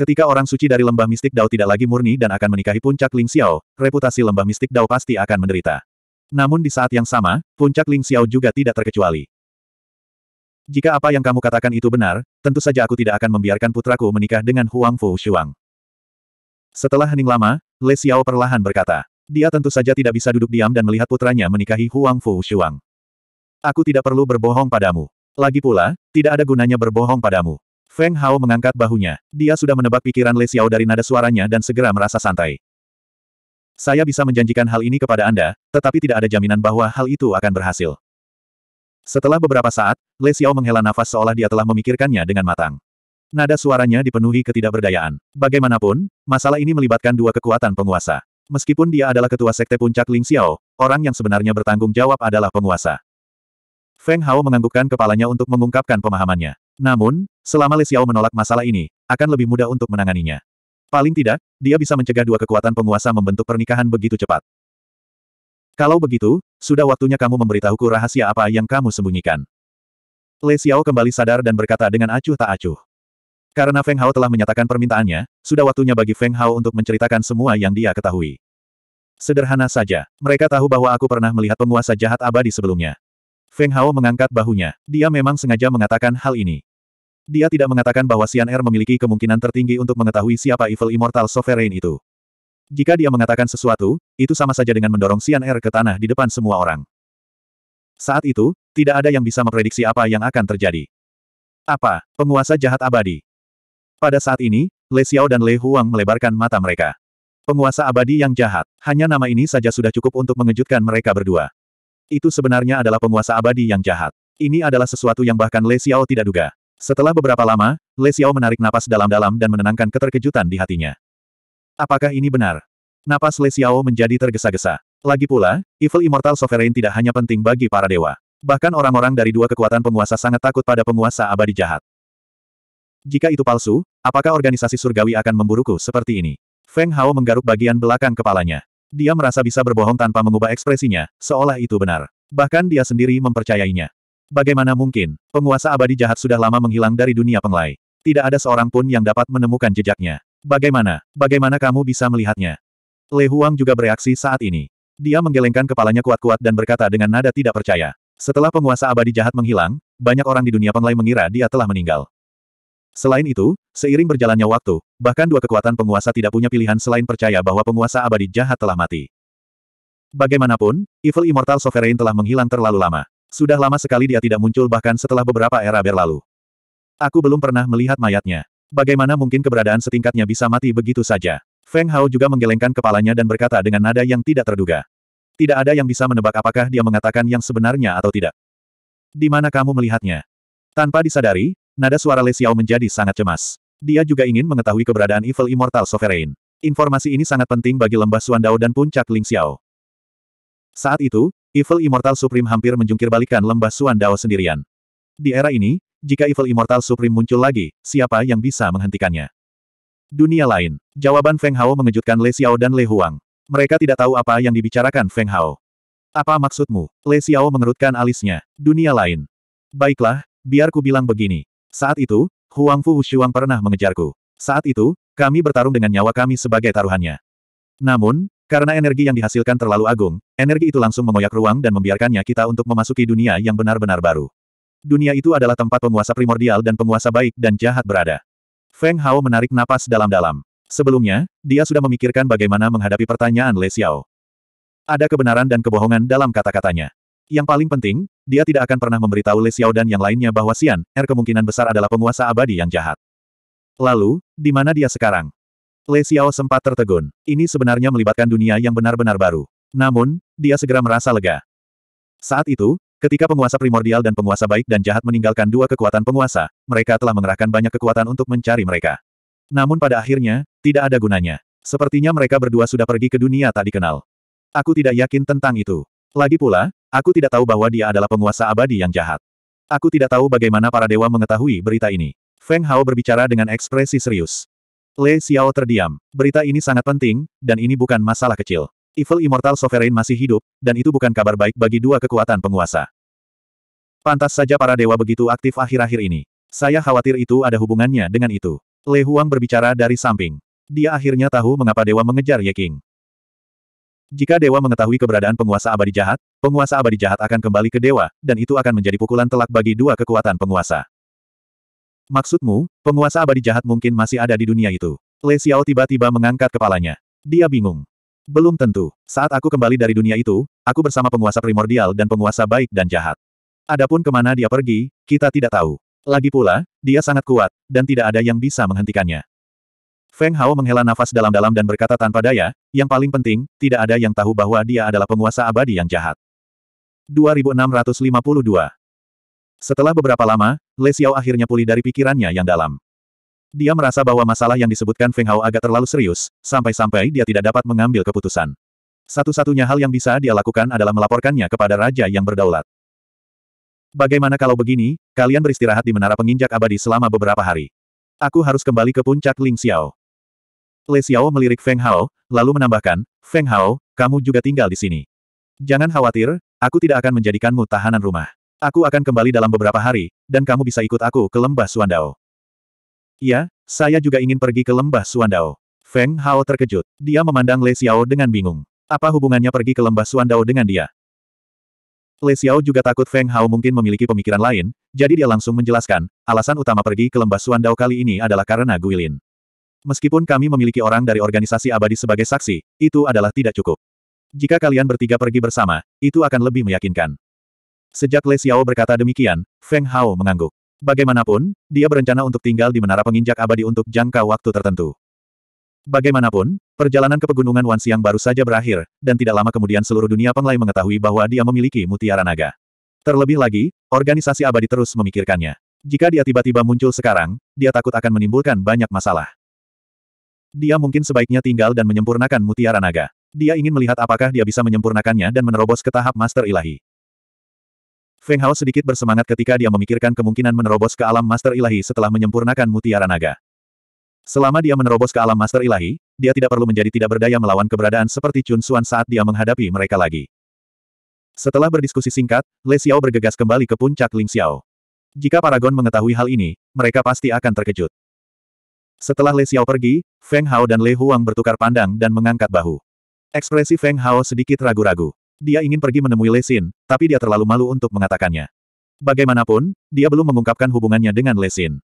Ketika orang suci dari lembah mistik Dao tidak lagi murni dan akan menikahi puncak Ling Xiao, reputasi lembah mistik Dao pasti akan menderita. Namun di saat yang sama, puncak Ling Xiao juga tidak terkecuali. Jika apa yang kamu katakan itu benar, tentu saja aku tidak akan membiarkan putraku menikah dengan Huang Fu Shuang. Setelah hening lama, Le Xiao perlahan berkata, dia tentu saja tidak bisa duduk diam dan melihat putranya menikahi Huang Fu Shuang. Aku tidak perlu berbohong padamu. Lagi pula, tidak ada gunanya berbohong padamu. Feng Hao mengangkat bahunya. Dia sudah menebak pikiran Le Xiao dari nada suaranya dan segera merasa santai. Saya bisa menjanjikan hal ini kepada Anda, tetapi tidak ada jaminan bahwa hal itu akan berhasil. Setelah beberapa saat, Le Xiao menghela nafas seolah dia telah memikirkannya dengan matang. Nada suaranya dipenuhi ketidakberdayaan. Bagaimanapun, masalah ini melibatkan dua kekuatan penguasa. Meskipun dia adalah ketua sekte puncak Ling Xiao, orang yang sebenarnya bertanggung jawab adalah penguasa. Feng Hao menganggukkan kepalanya untuk mengungkapkan pemahamannya. Namun, selama Lesiao menolak masalah ini, akan lebih mudah untuk menanganinya. Paling tidak, dia bisa mencegah dua kekuatan penguasa membentuk pernikahan begitu cepat. Kalau begitu, sudah waktunya kamu memberitahuku rahasia apa yang kamu sembunyikan. Lesiao kembali sadar dan berkata dengan acuh tak acuh. Karena Feng Hao telah menyatakan permintaannya, sudah waktunya bagi Feng Hao untuk menceritakan semua yang dia ketahui. Sederhana saja, mereka tahu bahwa aku pernah melihat penguasa jahat abadi sebelumnya. Feng Hao mengangkat bahunya. Dia memang sengaja mengatakan hal ini. Dia tidak mengatakan bahwa Xian Er memiliki kemungkinan tertinggi untuk mengetahui siapa Evil Immortal Sovereign itu. Jika dia mengatakan sesuatu, itu sama saja dengan mendorong Xian Er ke tanah di depan semua orang. Saat itu, tidak ada yang bisa memprediksi apa yang akan terjadi. Apa, penguasa jahat abadi? Pada saat ini, Le Xiao dan Le Huang melebarkan mata mereka. Penguasa abadi yang jahat, hanya nama ini saja sudah cukup untuk mengejutkan mereka berdua. Itu sebenarnya adalah penguasa abadi yang jahat. Ini adalah sesuatu yang bahkan Le Xiao tidak duga. Setelah beberapa lama, Le Xiao menarik napas dalam-dalam dan menenangkan keterkejutan di hatinya. Apakah ini benar? Napas Le Xiao menjadi tergesa-gesa. Lagi pula, Evil Immortal Sovereign tidak hanya penting bagi para dewa. Bahkan orang-orang dari dua kekuatan penguasa sangat takut pada penguasa abadi jahat. Jika itu palsu, apakah organisasi surgawi akan memburuku seperti ini? Feng Hao menggaruk bagian belakang kepalanya. Dia merasa bisa berbohong tanpa mengubah ekspresinya, seolah itu benar. Bahkan dia sendiri mempercayainya. Bagaimana mungkin, penguasa abadi jahat sudah lama menghilang dari dunia penglai. Tidak ada seorang pun yang dapat menemukan jejaknya. Bagaimana, bagaimana kamu bisa melihatnya? Le Huang juga bereaksi saat ini. Dia menggelengkan kepalanya kuat-kuat dan berkata dengan nada tidak percaya. Setelah penguasa abadi jahat menghilang, banyak orang di dunia penglai mengira dia telah meninggal. Selain itu, seiring berjalannya waktu, bahkan dua kekuatan penguasa tidak punya pilihan selain percaya bahwa penguasa abadi jahat telah mati. Bagaimanapun, Evil Immortal Sovereign telah menghilang terlalu lama. Sudah lama sekali dia tidak muncul bahkan setelah beberapa era berlalu. Aku belum pernah melihat mayatnya. Bagaimana mungkin keberadaan setingkatnya bisa mati begitu saja? Feng Hao juga menggelengkan kepalanya dan berkata dengan nada yang tidak terduga. Tidak ada yang bisa menebak apakah dia mengatakan yang sebenarnya atau tidak. Di mana kamu melihatnya? Tanpa disadari, nada suara Le Xiao menjadi sangat cemas. Dia juga ingin mengetahui keberadaan Evil Immortal Sovereign. Informasi ini sangat penting bagi lembah Suandao dan puncak Ling Xiao. Saat itu, Evil Immortal Supreme hampir menjungkir lembah Suan Dao sendirian. Di era ini, jika Evil Immortal Supreme muncul lagi, siapa yang bisa menghentikannya? Dunia lain. Jawaban Feng Hao mengejutkan Le Xiao dan Le Huang. Mereka tidak tahu apa yang dibicarakan Feng Hao. Apa maksudmu? Le Xiao mengerutkan alisnya. Dunia lain. Baiklah, biar ku bilang begini. Saat itu, Huang Fu Hushuang pernah mengejarku. Saat itu, kami bertarung dengan nyawa kami sebagai taruhannya. Namun, karena energi yang dihasilkan terlalu agung, energi itu langsung mengoyak ruang dan membiarkannya kita untuk memasuki dunia yang benar-benar baru. Dunia itu adalah tempat penguasa primordial dan penguasa baik dan jahat berada. Feng Hao menarik napas dalam-dalam. Sebelumnya, dia sudah memikirkan bagaimana menghadapi pertanyaan Le Xiao. Ada kebenaran dan kebohongan dalam kata-katanya. Yang paling penting, dia tidak akan pernah memberitahu Le Xiao dan yang lainnya bahwa Xian R kemungkinan besar adalah penguasa abadi yang jahat. Lalu, di mana dia sekarang? Le Xiao sempat tertegun. Ini sebenarnya melibatkan dunia yang benar-benar baru. Namun, dia segera merasa lega. Saat itu, ketika penguasa primordial dan penguasa baik dan jahat meninggalkan dua kekuatan penguasa, mereka telah mengerahkan banyak kekuatan untuk mencari mereka. Namun pada akhirnya, tidak ada gunanya. Sepertinya mereka berdua sudah pergi ke dunia tak dikenal. Aku tidak yakin tentang itu. Lagi pula, aku tidak tahu bahwa dia adalah penguasa abadi yang jahat. Aku tidak tahu bagaimana para dewa mengetahui berita ini. Feng Hao berbicara dengan ekspresi serius. Le Xiao terdiam. Berita ini sangat penting, dan ini bukan masalah kecil. Evil Immortal Sovereign masih hidup, dan itu bukan kabar baik bagi dua kekuatan penguasa. Pantas saja para dewa begitu aktif akhir-akhir ini. Saya khawatir itu ada hubungannya dengan itu. Le Huang berbicara dari samping. Dia akhirnya tahu mengapa dewa mengejar Ye King. Jika dewa mengetahui keberadaan penguasa abadi jahat, penguasa abadi jahat akan kembali ke dewa, dan itu akan menjadi pukulan telak bagi dua kekuatan penguasa. Maksudmu, penguasa abadi jahat mungkin masih ada di dunia itu? Le Xiao tiba-tiba mengangkat kepalanya. Dia bingung. Belum tentu. Saat aku kembali dari dunia itu, aku bersama penguasa primordial dan penguasa baik dan jahat. Adapun kemana dia pergi, kita tidak tahu. Lagi pula, dia sangat kuat, dan tidak ada yang bisa menghentikannya. Feng Hao menghela nafas dalam-dalam dan berkata tanpa daya, yang paling penting, tidak ada yang tahu bahwa dia adalah penguasa abadi yang jahat. 2652 setelah beberapa lama, Le Xiao akhirnya pulih dari pikirannya yang dalam. Dia merasa bahwa masalah yang disebutkan Feng Hao agak terlalu serius, sampai-sampai dia tidak dapat mengambil keputusan. Satu-satunya hal yang bisa dia lakukan adalah melaporkannya kepada raja yang berdaulat. Bagaimana kalau begini, kalian beristirahat di menara penginjak abadi selama beberapa hari. Aku harus kembali ke puncak Ling Xiao. Le Xiao melirik Feng Hao, lalu menambahkan, Feng Hao, kamu juga tinggal di sini. Jangan khawatir, aku tidak akan menjadikanmu tahanan rumah. Aku akan kembali dalam beberapa hari, dan kamu bisa ikut aku ke lembah Suandao. Ya, saya juga ingin pergi ke lembah Suandao. Feng Hao terkejut. Dia memandang Le Xiao dengan bingung. Apa hubungannya pergi ke lembah Suandao dengan dia? Le Xiao juga takut Feng Hao mungkin memiliki pemikiran lain, jadi dia langsung menjelaskan, alasan utama pergi ke lembah Suandao kali ini adalah karena Guilin. Meskipun kami memiliki orang dari organisasi abadi sebagai saksi, itu adalah tidak cukup. Jika kalian bertiga pergi bersama, itu akan lebih meyakinkan. Sejak Le Xiao berkata demikian, Feng Hao mengangguk. Bagaimanapun, dia berencana untuk tinggal di Menara Penginjak Abadi untuk jangka waktu tertentu. Bagaimanapun, perjalanan ke Pegunungan Siang baru saja berakhir, dan tidak lama kemudian seluruh dunia penglai mengetahui bahwa dia memiliki mutiara naga. Terlebih lagi, organisasi abadi terus memikirkannya. Jika dia tiba-tiba muncul sekarang, dia takut akan menimbulkan banyak masalah. Dia mungkin sebaiknya tinggal dan menyempurnakan mutiara naga. Dia ingin melihat apakah dia bisa menyempurnakannya dan menerobos ke tahap master ilahi. Feng Hao sedikit bersemangat ketika dia memikirkan kemungkinan menerobos ke alam master ilahi setelah menyempurnakan mutiara naga. Selama dia menerobos ke alam master ilahi, dia tidak perlu menjadi tidak berdaya melawan keberadaan seperti Chun Xuan saat dia menghadapi mereka lagi. Setelah berdiskusi singkat, Le Xiao bergegas kembali ke puncak Ling Xiao. Jika Paragon mengetahui hal ini, mereka pasti akan terkejut. Setelah Le Xiao pergi, Feng Hao dan Le Huang bertukar pandang dan mengangkat bahu. Ekspresi Feng Hao sedikit ragu-ragu. Dia ingin pergi menemui Lesin, tapi dia terlalu malu untuk mengatakannya. Bagaimanapun, dia belum mengungkapkan hubungannya dengan Lesin.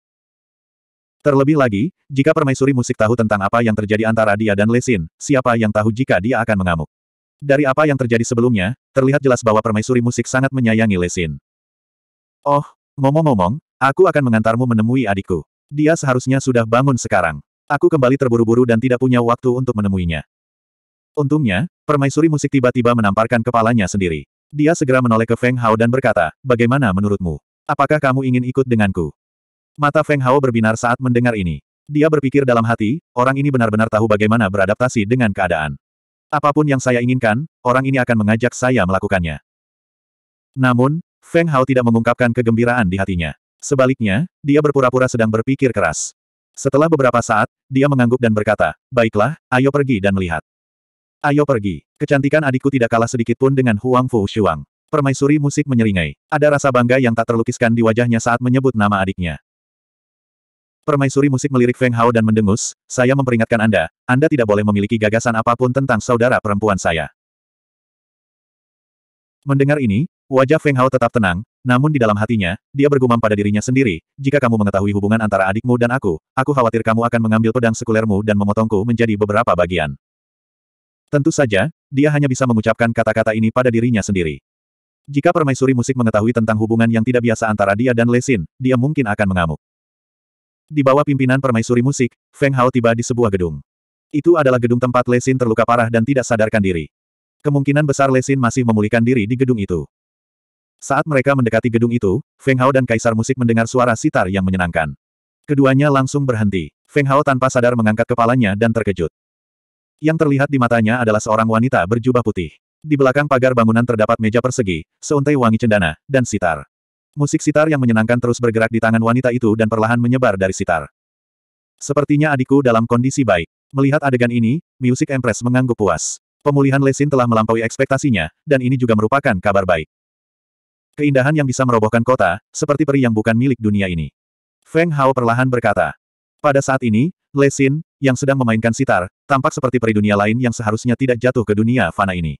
Terlebih lagi, jika permaisuri musik tahu tentang apa yang terjadi antara dia dan Lesin, siapa yang tahu jika dia akan mengamuk. Dari apa yang terjadi sebelumnya, terlihat jelas bahwa permaisuri musik sangat menyayangi Lesin. Oh, ngomong-ngomong, aku akan mengantarmu menemui adikku. Dia seharusnya sudah bangun sekarang. Aku kembali terburu-buru dan tidak punya waktu untuk menemuinya. Untungnya, Permaisuri musik tiba-tiba menamparkan kepalanya sendiri. Dia segera menoleh ke Feng Hao dan berkata, bagaimana menurutmu? Apakah kamu ingin ikut denganku? Mata Feng Hao berbinar saat mendengar ini. Dia berpikir dalam hati, orang ini benar-benar tahu bagaimana beradaptasi dengan keadaan. Apapun yang saya inginkan, orang ini akan mengajak saya melakukannya. Namun, Feng Hao tidak mengungkapkan kegembiraan di hatinya. Sebaliknya, dia berpura-pura sedang berpikir keras. Setelah beberapa saat, dia mengangguk dan berkata, baiklah, ayo pergi dan melihat. Ayo pergi. Kecantikan adikku tidak kalah sedikit pun dengan Huang Fu Shuang. Permaisuri musik menyeringai. Ada rasa bangga yang tak terlukiskan di wajahnya saat menyebut nama adiknya. Permaisuri musik melirik Feng Hao dan mendengus, saya memperingatkan Anda, Anda tidak boleh memiliki gagasan apapun tentang saudara perempuan saya. Mendengar ini, wajah Feng Hao tetap tenang, namun di dalam hatinya, dia bergumam pada dirinya sendiri, jika kamu mengetahui hubungan antara adikmu dan aku, aku khawatir kamu akan mengambil pedang sekulermu dan memotongku menjadi beberapa bagian. Tentu saja, dia hanya bisa mengucapkan kata-kata ini pada dirinya sendiri. Jika permaisuri musik mengetahui tentang hubungan yang tidak biasa antara dia dan Lesin, dia mungkin akan mengamuk. Di bawah pimpinan permaisuri musik, Feng Hao tiba di sebuah gedung. Itu adalah gedung tempat Lesin terluka parah dan tidak sadarkan diri. Kemungkinan besar Lesin masih memulihkan diri di gedung itu. Saat mereka mendekati gedung itu, Feng Hao dan Kaisar Musik mendengar suara sitar yang menyenangkan. Keduanya langsung berhenti. Feng Hao tanpa sadar mengangkat kepalanya dan terkejut. Yang terlihat di matanya adalah seorang wanita berjubah putih. Di belakang pagar bangunan terdapat meja persegi, seuntai wangi cendana, dan sitar. Musik sitar yang menyenangkan terus bergerak di tangan wanita itu dan perlahan menyebar dari sitar. Sepertinya adikku dalam kondisi baik. Melihat adegan ini, Music Empress mengangguk puas. Pemulihan Lesin telah melampaui ekspektasinya, dan ini juga merupakan kabar baik. Keindahan yang bisa merobohkan kota, seperti peri yang bukan milik dunia ini. Feng Hao perlahan berkata. Pada saat ini, Lesin, yang sedang memainkan sitar, tampak seperti peri dunia lain yang seharusnya tidak jatuh ke dunia fana ini.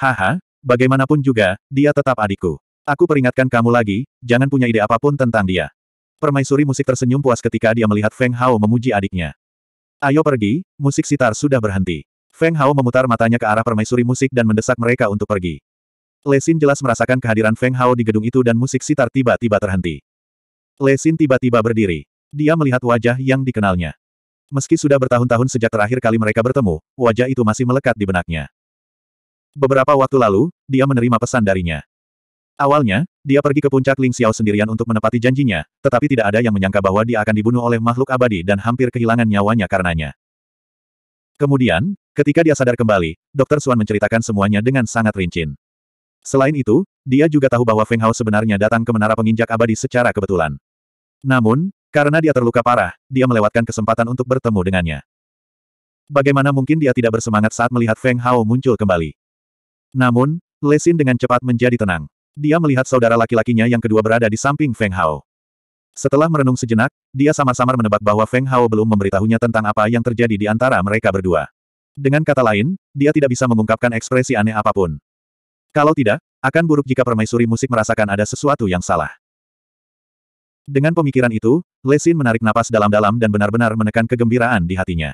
Haha, bagaimanapun juga, dia tetap adikku. Aku peringatkan kamu lagi, jangan punya ide apapun tentang dia. Permaisuri musik tersenyum puas ketika dia melihat Feng Hao memuji adiknya. Ayo pergi, musik sitar sudah berhenti. Feng Hao memutar matanya ke arah permaisuri musik dan mendesak mereka untuk pergi. Lesin jelas merasakan kehadiran Feng Hao di gedung itu dan musik sitar tiba-tiba terhenti. Lesin tiba-tiba berdiri. Dia melihat wajah yang dikenalnya. Meski sudah bertahun-tahun sejak terakhir kali mereka bertemu, wajah itu masih melekat di benaknya. Beberapa waktu lalu, dia menerima pesan darinya. Awalnya, dia pergi ke puncak Ling Xiao sendirian untuk menepati janjinya, tetapi tidak ada yang menyangka bahwa dia akan dibunuh oleh makhluk abadi dan hampir kehilangan nyawanya karenanya. Kemudian, ketika dia sadar kembali, Dr. Suan menceritakan semuanya dengan sangat rinci. Selain itu, dia juga tahu bahwa Feng Hao sebenarnya datang ke Menara Penginjak Abadi secara kebetulan. Namun, karena dia terluka parah, dia melewatkan kesempatan untuk bertemu dengannya. Bagaimana mungkin dia tidak bersemangat saat melihat Feng Hao muncul kembali? Namun, Lesin dengan cepat menjadi tenang. Dia melihat saudara laki-lakinya yang kedua berada di samping Feng Hao. Setelah merenung sejenak, dia sama-sama menebak bahwa Feng Hao belum memberitahunya tentang apa yang terjadi di antara mereka berdua. Dengan kata lain, dia tidak bisa mengungkapkan ekspresi aneh apapun. Kalau tidak, akan buruk jika permaisuri musik merasakan ada sesuatu yang salah. Dengan pemikiran itu, Lesin menarik napas dalam-dalam dan benar-benar menekan kegembiraan di hatinya.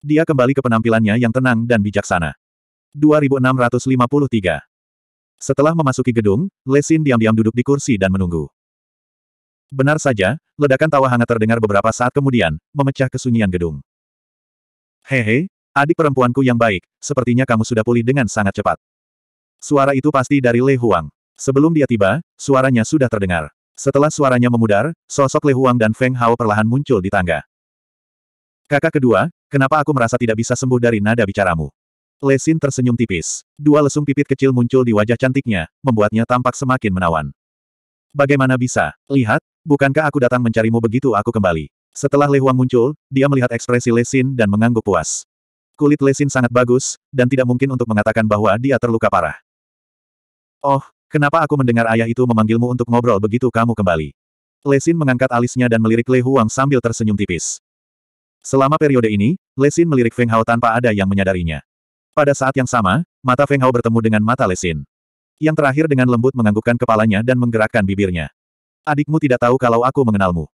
Dia kembali ke penampilannya yang tenang dan bijaksana. 2653 Setelah memasuki gedung, Lesin diam-diam duduk di kursi dan menunggu. Benar saja, ledakan tawa hangat terdengar beberapa saat kemudian, memecah kesunyian gedung. Hehe, adik perempuanku yang baik, sepertinya kamu sudah pulih dengan sangat cepat. Suara itu pasti dari Le Huang. Sebelum dia tiba, suaranya sudah terdengar. Setelah suaranya memudar, sosok Le Huang dan Feng Hao perlahan muncul di tangga. Kakak kedua, kenapa aku merasa tidak bisa sembuh dari nada bicaramu? Lesin tersenyum tipis. Dua lesung pipit kecil muncul di wajah cantiknya, membuatnya tampak semakin menawan. Bagaimana bisa? Lihat, bukankah aku datang mencarimu begitu aku kembali? Setelah Le Huang muncul, dia melihat ekspresi Lesin dan mengangguk puas. Kulit Lesin sangat bagus, dan tidak mungkin untuk mengatakan bahwa dia terluka parah. Oh, Kenapa aku mendengar ayah itu memanggilmu untuk ngobrol begitu kamu kembali? Lesin mengangkat alisnya dan melirik Le Huang sambil tersenyum tipis. Selama periode ini, Lesin melirik Feng Hao tanpa ada yang menyadarinya. Pada saat yang sama, mata Feng Hao bertemu dengan mata Lesin. Yang terakhir dengan lembut menganggukkan kepalanya dan menggerakkan bibirnya. Adikmu tidak tahu kalau aku mengenalmu.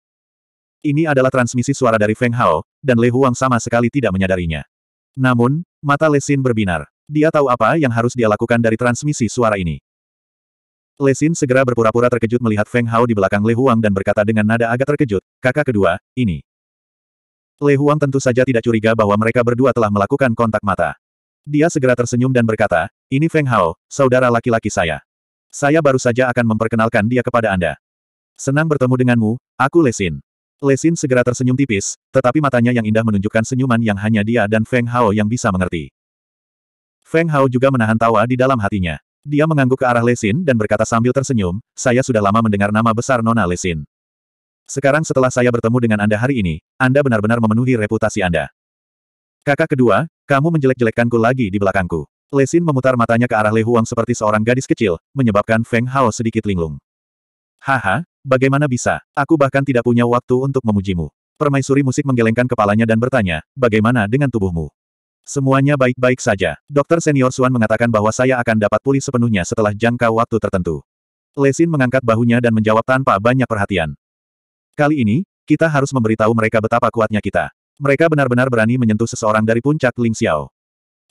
Ini adalah transmisi suara dari Feng Hao, dan Le Huang sama sekali tidak menyadarinya. Namun, mata Lesin berbinar. Dia tahu apa yang harus dia lakukan dari transmisi suara ini. Lesin segera berpura-pura terkejut melihat Feng Hao di belakang Le Huang dan berkata dengan nada agak terkejut, kakak kedua, ini. Le Huang tentu saja tidak curiga bahwa mereka berdua telah melakukan kontak mata. Dia segera tersenyum dan berkata, ini Feng Hao, saudara laki-laki saya. Saya baru saja akan memperkenalkan dia kepada Anda. Senang bertemu denganmu, aku Lesin. Lesin segera tersenyum tipis, tetapi matanya yang indah menunjukkan senyuman yang hanya dia dan Feng Hao yang bisa mengerti. Feng Hao juga menahan tawa di dalam hatinya. Dia mengangguk ke arah Lesin dan berkata sambil tersenyum, saya sudah lama mendengar nama besar Nona Lesin. Sekarang setelah saya bertemu dengan Anda hari ini, Anda benar-benar memenuhi reputasi Anda. Kakak kedua, kamu menjelek-jelekkanku lagi di belakangku. Lesin memutar matanya ke arah Le Huang seperti seorang gadis kecil, menyebabkan Feng Hao sedikit linglung. Haha, bagaimana bisa? Aku bahkan tidak punya waktu untuk memujimu. Permaisuri musik menggelengkan kepalanya dan bertanya, bagaimana dengan tubuhmu? Semuanya baik-baik saja. Dokter senior Suan mengatakan bahwa saya akan dapat pulih sepenuhnya setelah jangka waktu tertentu. Lesin mengangkat bahunya dan menjawab tanpa banyak perhatian. Kali ini, kita harus memberitahu mereka betapa kuatnya kita. Mereka benar-benar berani menyentuh seseorang dari puncak Ling Xiao.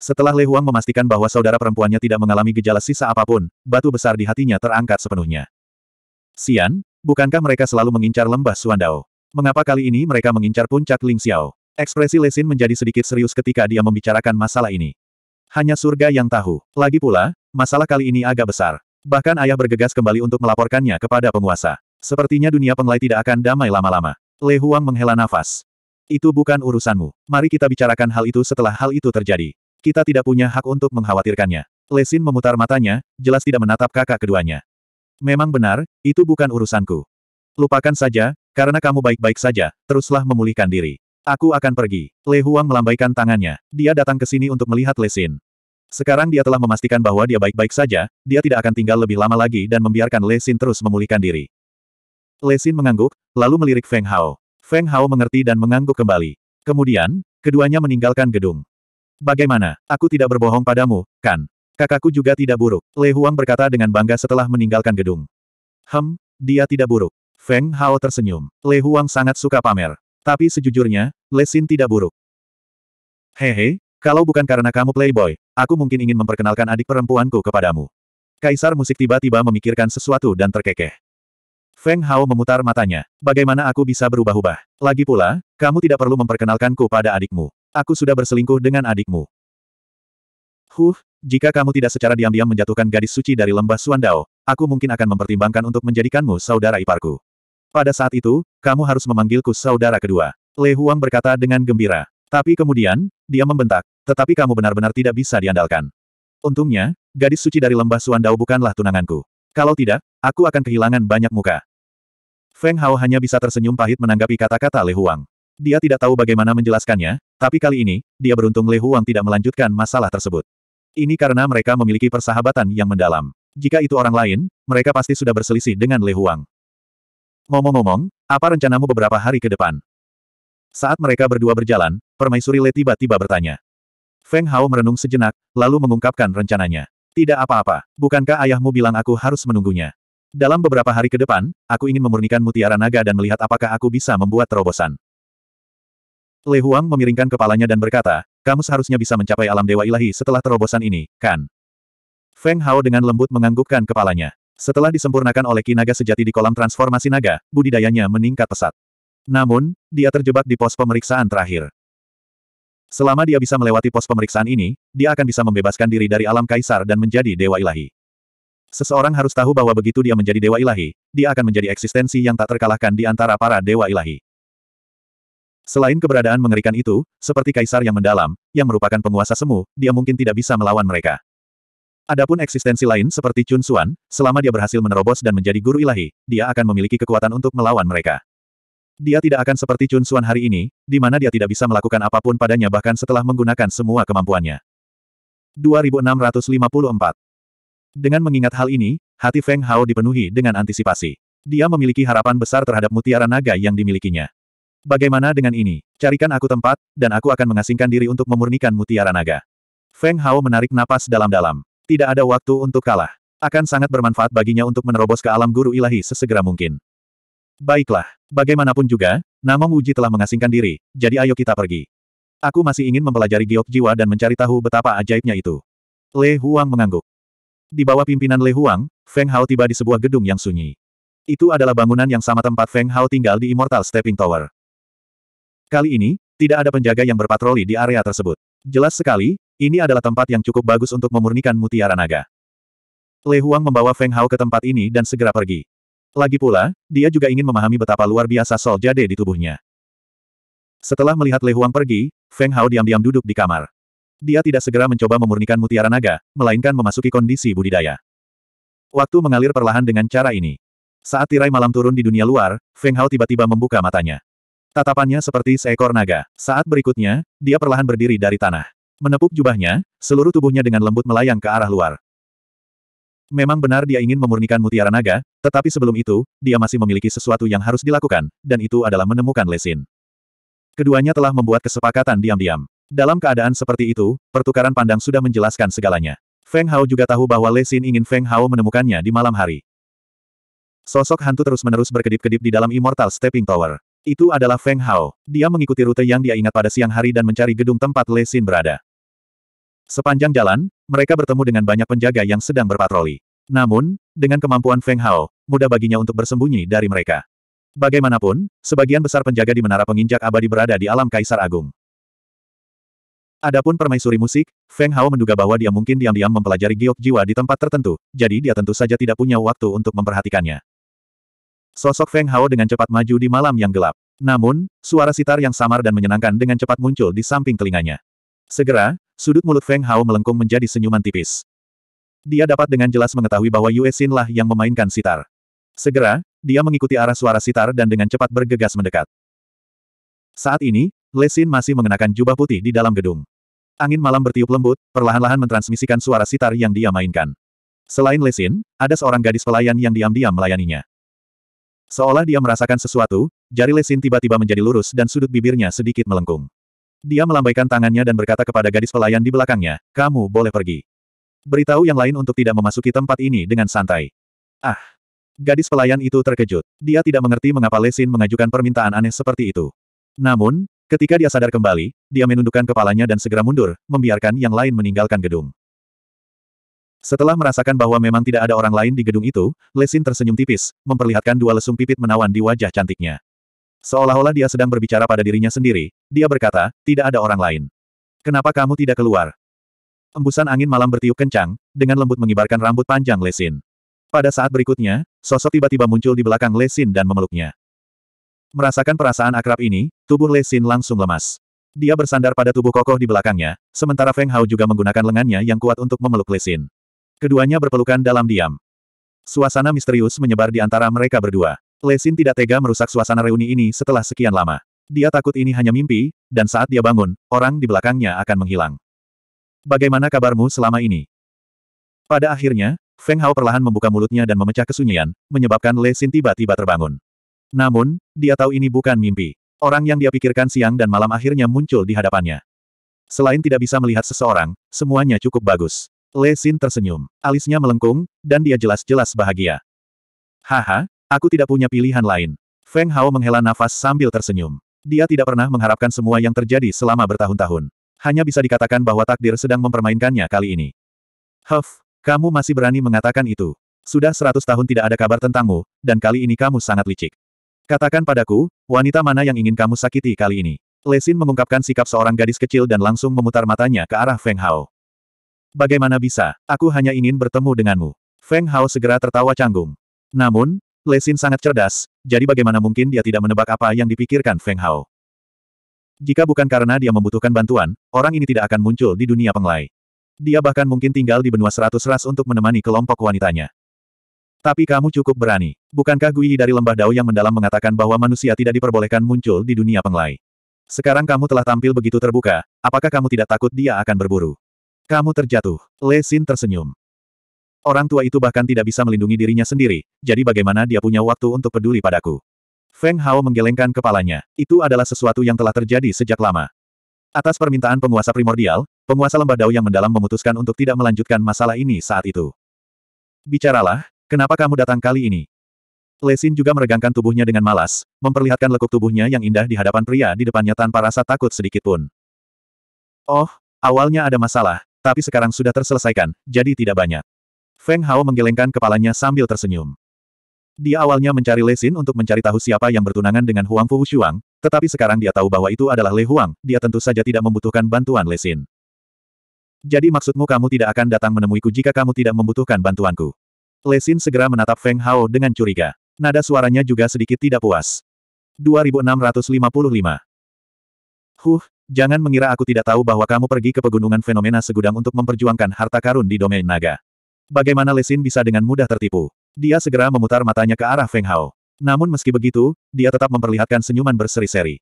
Setelah Lei Huang memastikan bahwa saudara perempuannya tidak mengalami gejala sisa apapun, batu besar di hatinya terangkat sepenuhnya. Sian, bukankah mereka selalu mengincar lembah Suandao? Mengapa kali ini mereka mengincar puncak Ling Xiao? Ekspresi Lesin menjadi sedikit serius ketika dia membicarakan masalah ini. Hanya surga yang tahu. Lagi pula, masalah kali ini agak besar. Bahkan ayah bergegas kembali untuk melaporkannya kepada penguasa. Sepertinya dunia penglai tidak akan damai lama-lama. Le Huang menghela nafas. Itu bukan urusanmu. Mari kita bicarakan hal itu setelah hal itu terjadi. Kita tidak punya hak untuk mengkhawatirkannya. Lesin memutar matanya, jelas tidak menatap kakak keduanya. Memang benar, itu bukan urusanku. Lupakan saja, karena kamu baik-baik saja, teruslah memulihkan diri. Aku akan pergi. Le Huang melambaikan tangannya. Dia datang ke sini untuk melihat Lesin. Sekarang dia telah memastikan bahwa dia baik-baik saja, dia tidak akan tinggal lebih lama lagi dan membiarkan Lesin terus memulihkan diri. Lesin mengangguk, lalu melirik Feng Hao. Feng Hao mengerti dan mengangguk kembali. Kemudian, keduanya meninggalkan gedung. Bagaimana, aku tidak berbohong padamu, kan? Kakakku juga tidak buruk. Le Huang berkata dengan bangga setelah meninggalkan gedung. Hem, dia tidak buruk. Feng Hao tersenyum. Le Huang sangat suka pamer. Tapi sejujurnya, Lesin tidak buruk. Hehe, kalau bukan karena kamu playboy, aku mungkin ingin memperkenalkan adik perempuanku kepadamu. Kaisar musik tiba-tiba memikirkan sesuatu dan terkekeh. Feng Hao memutar matanya. Bagaimana aku bisa berubah-ubah? Lagi pula, kamu tidak perlu memperkenalkanku pada adikmu. Aku sudah berselingkuh dengan adikmu. Huh, jika kamu tidak secara diam-diam menjatuhkan gadis suci dari lembah Suandao, aku mungkin akan mempertimbangkan untuk menjadikanmu saudara iparku. Pada saat itu, kamu harus memanggilku saudara kedua. Le Huang berkata dengan gembira. Tapi kemudian, dia membentak, tetapi kamu benar-benar tidak bisa diandalkan. Untungnya, gadis suci dari lembah Suandao bukanlah tunanganku. Kalau tidak, aku akan kehilangan banyak muka. Feng Hao hanya bisa tersenyum pahit menanggapi kata-kata Le Huang. Dia tidak tahu bagaimana menjelaskannya, tapi kali ini, dia beruntung Le Huang tidak melanjutkan masalah tersebut. Ini karena mereka memiliki persahabatan yang mendalam. Jika itu orang lain, mereka pasti sudah berselisih dengan Le Huang. Ngomong-ngomong, apa rencanamu beberapa hari ke depan? Saat mereka berdua berjalan, Permaisuri Le tiba-tiba bertanya. Feng Hao merenung sejenak, lalu mengungkapkan rencananya. Tidak apa-apa, bukankah ayahmu bilang aku harus menunggunya? Dalam beberapa hari ke depan, aku ingin memurnikan mutiara naga dan melihat apakah aku bisa membuat terobosan. Le Huang memiringkan kepalanya dan berkata, kamu seharusnya bisa mencapai alam dewa ilahi setelah terobosan ini, kan? Feng Hao dengan lembut menganggukkan kepalanya. Setelah disempurnakan oleh kinaga sejati di kolam transformasi naga, budidayanya meningkat pesat. Namun, dia terjebak di pos pemeriksaan terakhir. Selama dia bisa melewati pos pemeriksaan ini, dia akan bisa membebaskan diri dari alam kaisar dan menjadi dewa ilahi. Seseorang harus tahu bahwa begitu dia menjadi dewa ilahi, dia akan menjadi eksistensi yang tak terkalahkan di antara para dewa ilahi. Selain keberadaan mengerikan itu, seperti kaisar yang mendalam, yang merupakan penguasa semu, dia mungkin tidak bisa melawan mereka. Adapun eksistensi lain seperti Chun Suan, selama dia berhasil menerobos dan menjadi guru ilahi, dia akan memiliki kekuatan untuk melawan mereka. Dia tidak akan seperti Chun Suan hari ini, di mana dia tidak bisa melakukan apapun padanya bahkan setelah menggunakan semua kemampuannya. 2654 Dengan mengingat hal ini, hati Feng Hao dipenuhi dengan antisipasi. Dia memiliki harapan besar terhadap mutiara naga yang dimilikinya. Bagaimana dengan ini? Carikan aku tempat, dan aku akan mengasingkan diri untuk memurnikan mutiara naga. Feng Hao menarik napas dalam-dalam. Tidak ada waktu untuk kalah. Akan sangat bermanfaat baginya untuk menerobos ke alam guru ilahi sesegera mungkin. Baiklah, bagaimanapun juga, Namong Wuji telah mengasingkan diri, jadi ayo kita pergi. Aku masih ingin mempelajari giok jiwa dan mencari tahu betapa ajaibnya itu. Le Huang mengangguk. Di bawah pimpinan Le Huang, Feng Hao tiba di sebuah gedung yang sunyi. Itu adalah bangunan yang sama tempat Feng Hao tinggal di Immortal Stepping Tower. Kali ini, tidak ada penjaga yang berpatroli di area tersebut. Jelas sekali, ini adalah tempat yang cukup bagus untuk memurnikan mutiara naga. Le Huang membawa Feng Hao ke tempat ini dan segera pergi. Lagi pula, dia juga ingin memahami betapa luar biasa Sol Jade di tubuhnya. Setelah melihat Le Huang pergi, Feng Hao diam-diam duduk di kamar. Dia tidak segera mencoba memurnikan mutiara naga, melainkan memasuki kondisi budidaya. Waktu mengalir perlahan dengan cara ini. Saat tirai malam turun di dunia luar, Feng Hao tiba-tiba membuka matanya. Tatapannya seperti seekor naga. Saat berikutnya, dia perlahan berdiri dari tanah. Menepuk jubahnya, seluruh tubuhnya dengan lembut melayang ke arah luar. Memang benar dia ingin memurnikan mutiara naga, tetapi sebelum itu, dia masih memiliki sesuatu yang harus dilakukan, dan itu adalah menemukan lesin. Keduanya telah membuat kesepakatan diam-diam. Dalam keadaan seperti itu, pertukaran pandang sudah menjelaskan segalanya. Feng Hao juga tahu bahwa lesin ingin Feng Hao menemukannya di malam hari. Sosok hantu terus-menerus berkedip-kedip di dalam Immortal Stepping Tower. Itu adalah Feng Hao. Dia mengikuti rute yang dia ingat pada siang hari dan mencari gedung tempat Le Xin berada. Sepanjang jalan, mereka bertemu dengan banyak penjaga yang sedang berpatroli. Namun, dengan kemampuan Feng Hao, mudah baginya untuk bersembunyi dari mereka. Bagaimanapun, sebagian besar penjaga di Menara Penginjak Abadi berada di alam Kaisar Agung. Adapun permaisuri musik, Feng Hao menduga bahwa dia mungkin diam-diam mempelajari giok jiwa di tempat tertentu, jadi dia tentu saja tidak punya waktu untuk memperhatikannya. Sosok Feng Hao dengan cepat maju di malam yang gelap. Namun, suara sitar yang samar dan menyenangkan dengan cepat muncul di samping telinganya. Segera, sudut mulut Feng Hao melengkung menjadi senyuman tipis. Dia dapat dengan jelas mengetahui bahwa Yue Xin lah yang memainkan sitar. Segera, dia mengikuti arah suara sitar dan dengan cepat bergegas mendekat. Saat ini, Le Xin masih mengenakan jubah putih di dalam gedung. Angin malam bertiup lembut, perlahan-lahan mentransmisikan suara sitar yang dia mainkan. Selain Lesin, ada seorang gadis pelayan yang diam-diam melayaninya. Seolah dia merasakan sesuatu, jari Lesin tiba-tiba menjadi lurus dan sudut bibirnya sedikit melengkung. Dia melambaikan tangannya dan berkata kepada gadis pelayan di belakangnya, kamu boleh pergi. Beritahu yang lain untuk tidak memasuki tempat ini dengan santai. Ah! Gadis pelayan itu terkejut. Dia tidak mengerti mengapa Lesin mengajukan permintaan aneh seperti itu. Namun, ketika dia sadar kembali, dia menundukkan kepalanya dan segera mundur, membiarkan yang lain meninggalkan gedung. Setelah merasakan bahwa memang tidak ada orang lain di gedung itu, Lesin tersenyum tipis, memperlihatkan dua lesung pipit menawan di wajah cantiknya. Seolah-olah dia sedang berbicara pada dirinya sendiri, dia berkata, tidak ada orang lain. Kenapa kamu tidak keluar? Embusan angin malam bertiup kencang, dengan lembut mengibarkan rambut panjang Lesin. Pada saat berikutnya, sosok tiba-tiba muncul di belakang Lesin dan memeluknya. Merasakan perasaan akrab ini, tubuh Lesin langsung lemas. Dia bersandar pada tubuh kokoh di belakangnya, sementara Feng Hao juga menggunakan lengannya yang kuat untuk memeluk Lesin. Keduanya berpelukan dalam diam. Suasana misterius menyebar di antara mereka berdua. Lesin tidak tega merusak suasana reuni ini setelah sekian lama. Dia takut ini hanya mimpi, dan saat dia bangun, orang di belakangnya akan menghilang. Bagaimana kabarmu selama ini? Pada akhirnya, Feng Hao perlahan membuka mulutnya dan memecah kesunyian, menyebabkan Lesin tiba-tiba terbangun. Namun, dia tahu ini bukan mimpi. Orang yang dia pikirkan siang dan malam akhirnya muncul di hadapannya. Selain tidak bisa melihat seseorang, semuanya cukup bagus. Le Xin tersenyum. Alisnya melengkung, dan dia jelas-jelas bahagia. Haha, aku tidak punya pilihan lain. Feng Hao menghela nafas sambil tersenyum. Dia tidak pernah mengharapkan semua yang terjadi selama bertahun-tahun. Hanya bisa dikatakan bahwa takdir sedang mempermainkannya kali ini. Huff, kamu masih berani mengatakan itu. Sudah seratus tahun tidak ada kabar tentangmu, dan kali ini kamu sangat licik. Katakan padaku, wanita mana yang ingin kamu sakiti kali ini? Lesin mengungkapkan sikap seorang gadis kecil dan langsung memutar matanya ke arah Feng Hao. Bagaimana bisa? Aku hanya ingin bertemu denganmu. Feng Hao segera tertawa canggung. Namun, Lesin sangat cerdas, jadi bagaimana mungkin dia tidak menebak apa yang dipikirkan Feng Hao. Jika bukan karena dia membutuhkan bantuan, orang ini tidak akan muncul di dunia penglai. Dia bahkan mungkin tinggal di benua seratus ras untuk menemani kelompok wanitanya. Tapi kamu cukup berani. Bukankah Gui dari lembah Dao yang mendalam mengatakan bahwa manusia tidak diperbolehkan muncul di dunia penglai? Sekarang kamu telah tampil begitu terbuka, apakah kamu tidak takut dia akan berburu? Kamu terjatuh. Le Xin tersenyum. Orang tua itu bahkan tidak bisa melindungi dirinya sendiri, jadi bagaimana dia punya waktu untuk peduli padaku? Feng Hao menggelengkan kepalanya. Itu adalah sesuatu yang telah terjadi sejak lama. Atas permintaan penguasa primordial, penguasa lembah Dao yang mendalam memutuskan untuk tidak melanjutkan masalah ini saat itu. Bicaralah, kenapa kamu datang kali ini? Lesin juga meregangkan tubuhnya dengan malas, memperlihatkan lekuk tubuhnya yang indah di hadapan pria di depannya tanpa rasa takut sedikit pun. Oh, awalnya ada masalah, tapi sekarang sudah terselesaikan, jadi tidak banyak. Feng Hao menggelengkan kepalanya sambil tersenyum. Dia awalnya mencari Lesin untuk mencari tahu siapa yang bertunangan dengan Huang Fu Shuang, tetapi sekarang dia tahu bahwa itu adalah Le Huang, dia tentu saja tidak membutuhkan bantuan Lesin. Jadi maksudmu kamu tidak akan datang menemuiku jika kamu tidak membutuhkan bantuanku? Lesin segera menatap Feng Hao dengan curiga. Nada suaranya juga sedikit tidak puas. 2655 Huh, Jangan mengira aku tidak tahu bahwa kamu pergi ke pegunungan fenomena segudang untuk memperjuangkan harta karun di domain naga. Bagaimana Lesin bisa dengan mudah tertipu? Dia segera memutar matanya ke arah Feng Hao. Namun meski begitu, dia tetap memperlihatkan senyuman berseri-seri.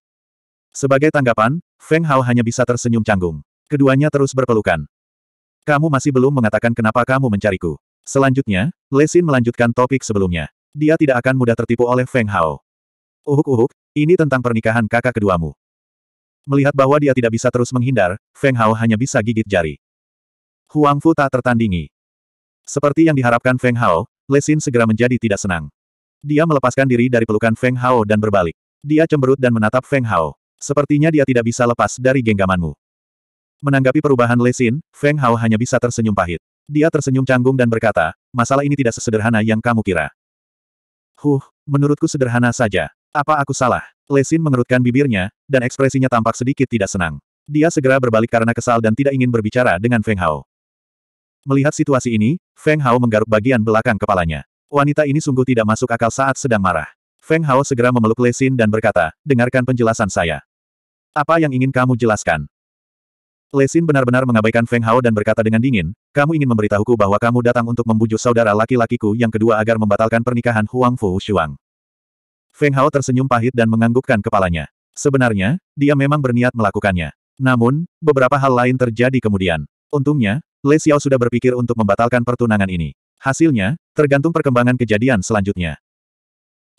Sebagai tanggapan, Feng Hao hanya bisa tersenyum canggung. Keduanya terus berpelukan. Kamu masih belum mengatakan kenapa kamu mencariku. Selanjutnya, Lesin melanjutkan topik sebelumnya. Dia tidak akan mudah tertipu oleh Feng Hao. Uhuk-uhuk, ini tentang pernikahan kakak keduamu. Melihat bahwa dia tidak bisa terus menghindar, Feng Hao hanya bisa gigit jari. Huang Fu tak tertandingi. Seperti yang diharapkan Feng Hao, Lesin segera menjadi tidak senang. Dia melepaskan diri dari pelukan Feng Hao dan berbalik. Dia cemberut dan menatap Feng Hao. Sepertinya dia tidak bisa lepas dari genggamanmu. Menanggapi perubahan Lesin, Feng Hao hanya bisa tersenyum pahit. Dia tersenyum canggung dan berkata, masalah ini tidak sesederhana yang kamu kira. Huh, menurutku sederhana saja. Apa aku salah? Lesin mengerutkan bibirnya, dan ekspresinya tampak sedikit tidak senang. Dia segera berbalik karena kesal dan tidak ingin berbicara dengan Feng Hao. Melihat situasi ini, Feng Hao menggaruk bagian belakang kepalanya. Wanita ini sungguh tidak masuk akal saat sedang marah. Feng Hao segera memeluk Lesin dan berkata, dengarkan penjelasan saya. Apa yang ingin kamu jelaskan? Lesin benar-benar mengabaikan Feng Hao dan berkata dengan dingin, kamu ingin memberitahuku bahwa kamu datang untuk membujuk saudara laki-lakiku yang kedua agar membatalkan pernikahan Huang Fu Shuang. Feng Hao tersenyum pahit dan menganggukkan kepalanya. Sebenarnya, dia memang berniat melakukannya. Namun, beberapa hal lain terjadi kemudian. Untungnya, Le Xiao sudah berpikir untuk membatalkan pertunangan ini. Hasilnya, tergantung perkembangan kejadian selanjutnya.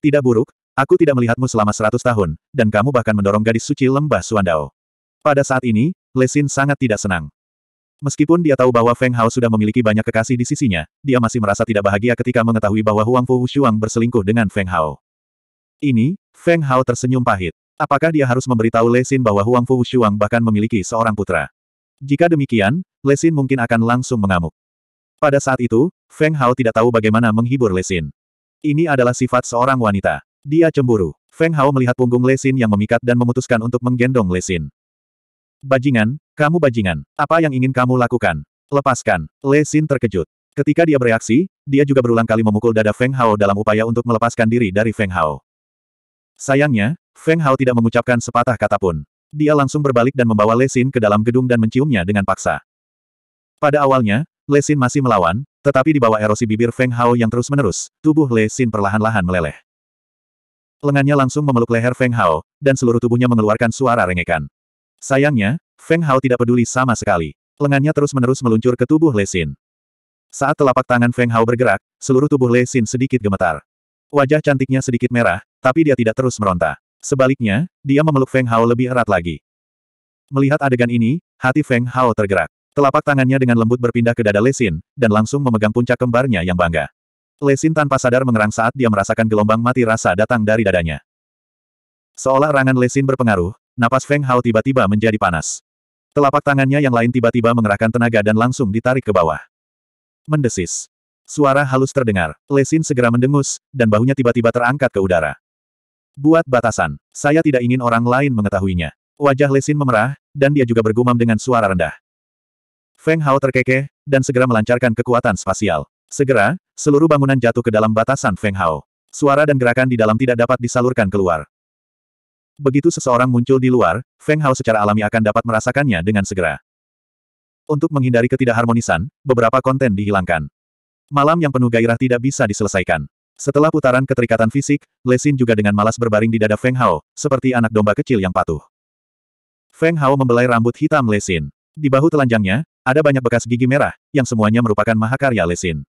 Tidak buruk, aku tidak melihatmu selama seratus tahun, dan kamu bahkan mendorong gadis suci lembah Suandao. Pada saat ini, Lesin sangat tidak senang. Meskipun dia tahu bahwa Feng Hao sudah memiliki banyak kekasih di sisinya, dia masih merasa tidak bahagia ketika mengetahui bahwa Huang Fu Shuang berselingkuh dengan Feng Hao. Ini, Feng Hao tersenyum pahit. Apakah dia harus memberitahu Lesin bahwa Huang Fu Shuang bahkan memiliki seorang putra? Jika demikian, Lesin mungkin akan langsung mengamuk. Pada saat itu, Feng Hao tidak tahu bagaimana menghibur Lesin. Ini adalah sifat seorang wanita. Dia cemburu. Feng Hao melihat punggung Lesin yang memikat dan memutuskan untuk menggendong Lesin. Bajingan, kamu bajingan. Apa yang ingin kamu lakukan? Lepaskan. Lesin terkejut. Ketika dia bereaksi, dia juga berulang kali memukul dada Feng Hao dalam upaya untuk melepaskan diri dari Feng Hao. Sayangnya, Feng Hao tidak mengucapkan sepatah kata pun. Dia langsung berbalik dan membawa Lesin ke dalam gedung dan menciumnya dengan paksa. Pada awalnya, Lesin masih melawan, tetapi di bawah erosi bibir Feng Hao yang terus-menerus, tubuh Lesin perlahan-lahan meleleh. Lengannya langsung memeluk leher Feng Hao, dan seluruh tubuhnya mengeluarkan suara rengekan. Sayangnya, Feng Hao tidak peduli sama sekali. Lengannya terus-menerus meluncur ke tubuh Lesin. Saat telapak tangan Feng Hao bergerak, seluruh tubuh Lesin sedikit gemetar. Wajah cantiknya sedikit merah, tapi dia tidak terus meronta. Sebaliknya, dia memeluk Feng Hao lebih erat lagi. Melihat adegan ini, hati Feng Hao tergerak. Telapak tangannya dengan lembut berpindah ke dada Lesin, dan langsung memegang puncak kembarnya yang bangga. Lesin tanpa sadar mengerang saat dia merasakan gelombang mati rasa datang dari dadanya. Seolah rangan Lesin berpengaruh, napas Feng Hao tiba-tiba menjadi panas. Telapak tangannya yang lain tiba-tiba mengerahkan tenaga dan langsung ditarik ke bawah. Mendesis. Suara halus terdengar. Lesin segera mendengus, dan bahunya tiba-tiba terangkat ke udara. Buat batasan. Saya tidak ingin orang lain mengetahuinya. Wajah Lesin memerah, dan dia juga bergumam dengan suara rendah. Feng Hao terkekeh, dan segera melancarkan kekuatan spasial. Segera, seluruh bangunan jatuh ke dalam batasan Feng Hao. Suara dan gerakan di dalam tidak dapat disalurkan keluar. Begitu seseorang muncul di luar, Feng Hao secara alami akan dapat merasakannya dengan segera. Untuk menghindari ketidakharmonisan, beberapa konten dihilangkan. Malam yang penuh gairah tidak bisa diselesaikan. Setelah putaran keterikatan fisik, Lesin juga dengan malas berbaring di dada Feng Hao, seperti anak domba kecil yang patuh. Feng Hao membelai rambut hitam Lesin. Di bahu telanjangnya, ada banyak bekas gigi merah, yang semuanya merupakan mahakarya Lesin.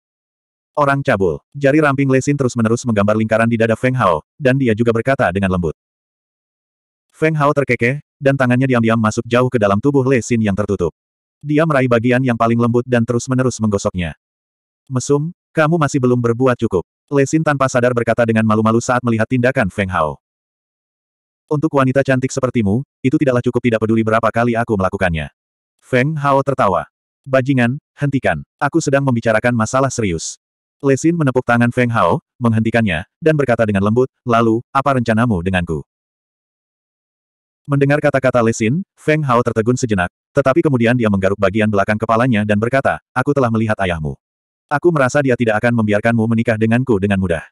Orang cabul. Jari ramping Lesin terus-menerus menggambar lingkaran di dada Feng Hao, dan dia juga berkata dengan lembut. Feng Hao terkekeh, dan tangannya diam-diam masuk jauh ke dalam tubuh Lesin yang tertutup. Dia meraih bagian yang paling lembut dan terus-menerus menggosoknya. Mesum, kamu masih belum berbuat cukup. Lesin tanpa sadar berkata dengan malu-malu saat melihat tindakan Feng Hao. Untuk wanita cantik sepertimu, itu tidaklah cukup tidak peduli berapa kali aku melakukannya. Feng Hao tertawa. Bajingan, hentikan. Aku sedang membicarakan masalah serius. Lesin menepuk tangan Feng Hao, menghentikannya, dan berkata dengan lembut, lalu, apa rencanamu denganku? Mendengar kata-kata Lesin, Feng Hao tertegun sejenak, tetapi kemudian dia menggaruk bagian belakang kepalanya dan berkata, aku telah melihat ayahmu. Aku merasa dia tidak akan membiarkanmu menikah denganku dengan mudah.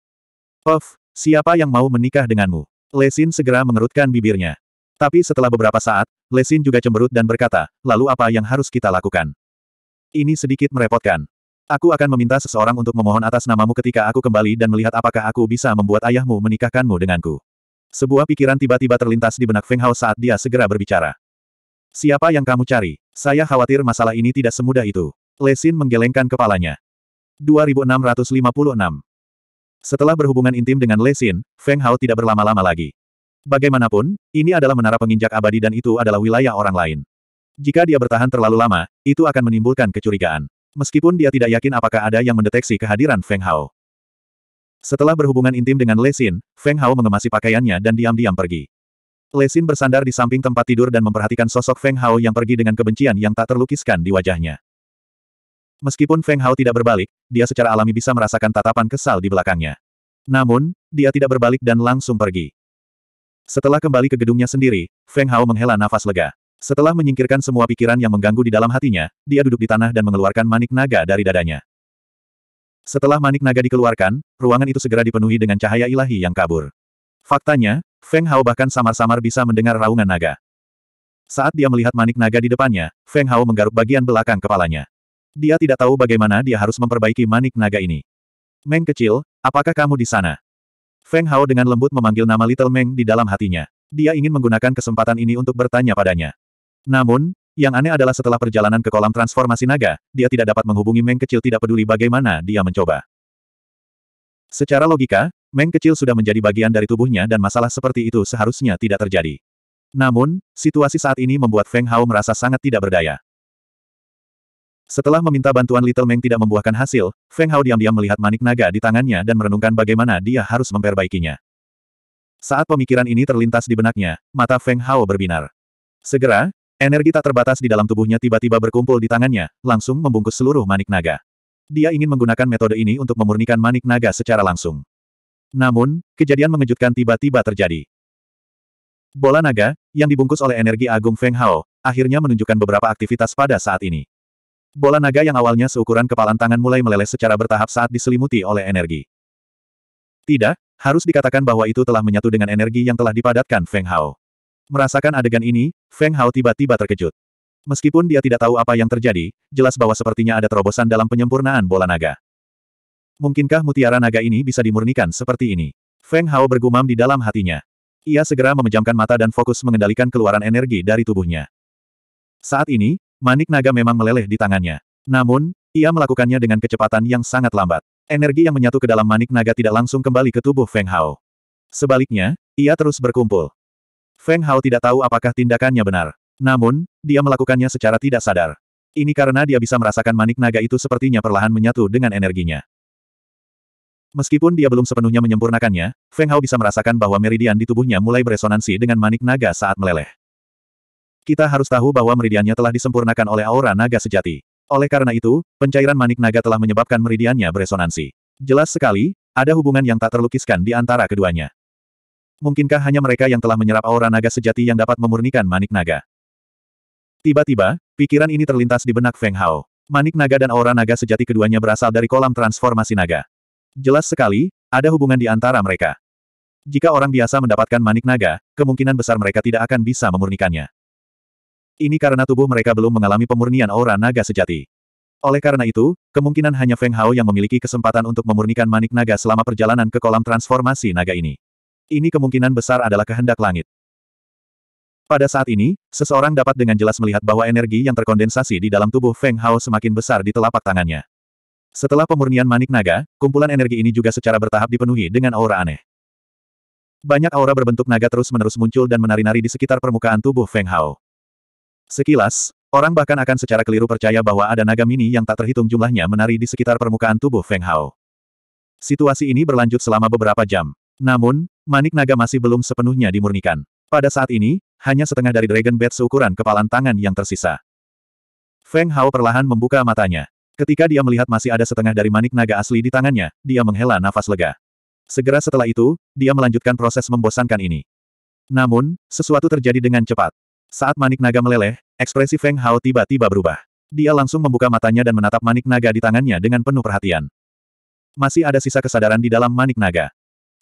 Of, siapa yang mau menikah denganmu? Lesin segera mengerutkan bibirnya. Tapi setelah beberapa saat, Lesin juga cemberut dan berkata, lalu apa yang harus kita lakukan? Ini sedikit merepotkan. Aku akan meminta seseorang untuk memohon atas namamu ketika aku kembali dan melihat apakah aku bisa membuat ayahmu menikahkanmu denganku. Sebuah pikiran tiba-tiba terlintas di benak Feng Hao saat dia segera berbicara. Siapa yang kamu cari? Saya khawatir masalah ini tidak semudah itu. Lesin menggelengkan kepalanya. 2656. Setelah berhubungan intim dengan Lesin, Feng Hao tidak berlama-lama lagi. Bagaimanapun, ini adalah menara penginjak abadi dan itu adalah wilayah orang lain. Jika dia bertahan terlalu lama, itu akan menimbulkan kecurigaan. Meskipun dia tidak yakin apakah ada yang mendeteksi kehadiran Feng Hao. Setelah berhubungan intim dengan Lesin, Feng Hao mengemasi pakaiannya dan diam-diam pergi. Lesin bersandar di samping tempat tidur dan memperhatikan sosok Feng Hao yang pergi dengan kebencian yang tak terlukiskan di wajahnya. Meskipun Feng Hao tidak berbalik, dia secara alami bisa merasakan tatapan kesal di belakangnya. Namun, dia tidak berbalik dan langsung pergi. Setelah kembali ke gedungnya sendiri, Feng Hao menghela nafas lega. Setelah menyingkirkan semua pikiran yang mengganggu di dalam hatinya, dia duduk di tanah dan mengeluarkan manik naga dari dadanya. Setelah manik naga dikeluarkan, ruangan itu segera dipenuhi dengan cahaya ilahi yang kabur. Faktanya, Feng Hao bahkan samar-samar bisa mendengar raungan naga. Saat dia melihat manik naga di depannya, Feng Hao menggaruk bagian belakang kepalanya. Dia tidak tahu bagaimana dia harus memperbaiki manik naga ini. Meng kecil, apakah kamu di sana? Feng Hao dengan lembut memanggil nama Little Meng di dalam hatinya. Dia ingin menggunakan kesempatan ini untuk bertanya padanya. Namun, yang aneh adalah setelah perjalanan ke kolam transformasi naga, dia tidak dapat menghubungi Meng kecil tidak peduli bagaimana dia mencoba. Secara logika, Meng kecil sudah menjadi bagian dari tubuhnya dan masalah seperti itu seharusnya tidak terjadi. Namun, situasi saat ini membuat Feng Hao merasa sangat tidak berdaya. Setelah meminta bantuan Little Meng tidak membuahkan hasil, Feng Hao diam-diam melihat manik naga di tangannya dan merenungkan bagaimana dia harus memperbaikinya. Saat pemikiran ini terlintas di benaknya, mata Feng Hao berbinar. Segera, energi tak terbatas di dalam tubuhnya tiba-tiba berkumpul di tangannya, langsung membungkus seluruh manik naga. Dia ingin menggunakan metode ini untuk memurnikan manik naga secara langsung. Namun, kejadian mengejutkan tiba-tiba terjadi. Bola naga, yang dibungkus oleh energi agung Feng Hao, akhirnya menunjukkan beberapa aktivitas pada saat ini. Bola naga yang awalnya seukuran kepalan tangan mulai meleleh secara bertahap saat diselimuti oleh energi. Tidak, harus dikatakan bahwa itu telah menyatu dengan energi yang telah dipadatkan Feng Hao. Merasakan adegan ini, Feng Hao tiba-tiba terkejut. Meskipun dia tidak tahu apa yang terjadi, jelas bahwa sepertinya ada terobosan dalam penyempurnaan bola naga. Mungkinkah mutiara naga ini bisa dimurnikan seperti ini? Feng Hao bergumam di dalam hatinya. Ia segera memejamkan mata dan fokus mengendalikan keluaran energi dari tubuhnya. Saat ini, Manik naga memang meleleh di tangannya. Namun, ia melakukannya dengan kecepatan yang sangat lambat. Energi yang menyatu ke dalam manik naga tidak langsung kembali ke tubuh Feng Hao. Sebaliknya, ia terus berkumpul. Feng Hao tidak tahu apakah tindakannya benar. Namun, dia melakukannya secara tidak sadar. Ini karena dia bisa merasakan manik naga itu sepertinya perlahan menyatu dengan energinya. Meskipun dia belum sepenuhnya menyempurnakannya, Feng Hao bisa merasakan bahwa meridian di tubuhnya mulai beresonansi dengan manik naga saat meleleh. Kita harus tahu bahwa meridiannya telah disempurnakan oleh aura naga sejati. Oleh karena itu, pencairan manik naga telah menyebabkan meridiannya beresonansi. Jelas sekali, ada hubungan yang tak terlukiskan di antara keduanya. Mungkinkah hanya mereka yang telah menyerap aura naga sejati yang dapat memurnikan manik naga? Tiba-tiba, pikiran ini terlintas di benak Feng Hao. Manik naga dan aura naga sejati keduanya berasal dari kolam transformasi naga. Jelas sekali, ada hubungan di antara mereka. Jika orang biasa mendapatkan manik naga, kemungkinan besar mereka tidak akan bisa memurnikannya. Ini karena tubuh mereka belum mengalami pemurnian aura naga sejati. Oleh karena itu, kemungkinan hanya Feng Hao yang memiliki kesempatan untuk memurnikan manik naga selama perjalanan ke kolam transformasi naga ini. Ini kemungkinan besar adalah kehendak langit. Pada saat ini, seseorang dapat dengan jelas melihat bahwa energi yang terkondensasi di dalam tubuh Feng Hao semakin besar di telapak tangannya. Setelah pemurnian manik naga, kumpulan energi ini juga secara bertahap dipenuhi dengan aura aneh. Banyak aura berbentuk naga terus-menerus muncul dan menari-nari di sekitar permukaan tubuh Feng Hao. Sekilas, orang bahkan akan secara keliru percaya bahwa ada naga mini yang tak terhitung jumlahnya menari di sekitar permukaan tubuh Feng Hao. Situasi ini berlanjut selama beberapa jam. Namun, manik naga masih belum sepenuhnya dimurnikan. Pada saat ini, hanya setengah dari Dragon Bat seukuran kepalan tangan yang tersisa. Feng Hao perlahan membuka matanya. Ketika dia melihat masih ada setengah dari manik naga asli di tangannya, dia menghela nafas lega. Segera setelah itu, dia melanjutkan proses membosankan ini. Namun, sesuatu terjadi dengan cepat. Saat manik naga meleleh, ekspresi Feng Hao tiba-tiba berubah. Dia langsung membuka matanya dan menatap manik naga di tangannya dengan penuh perhatian. Masih ada sisa kesadaran di dalam manik naga.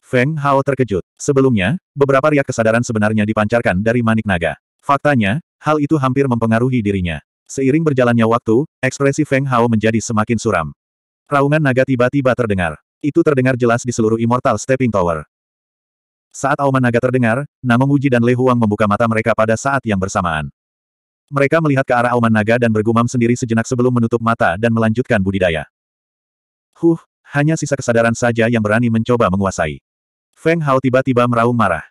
Feng Hao terkejut. Sebelumnya, beberapa riak kesadaran sebenarnya dipancarkan dari manik naga. Faktanya, hal itu hampir mempengaruhi dirinya. Seiring berjalannya waktu, ekspresi Feng Hao menjadi semakin suram. Raungan naga tiba-tiba terdengar. Itu terdengar jelas di seluruh Immortal Stepping Tower. Saat auman naga terdengar, Namo Muji dan Le Huang membuka mata mereka pada saat yang bersamaan. Mereka melihat ke arah auman naga dan bergumam sendiri sejenak sebelum menutup mata dan melanjutkan budidaya. Huh, hanya sisa kesadaran saja yang berani mencoba menguasai. Feng Hao tiba-tiba meraung marah.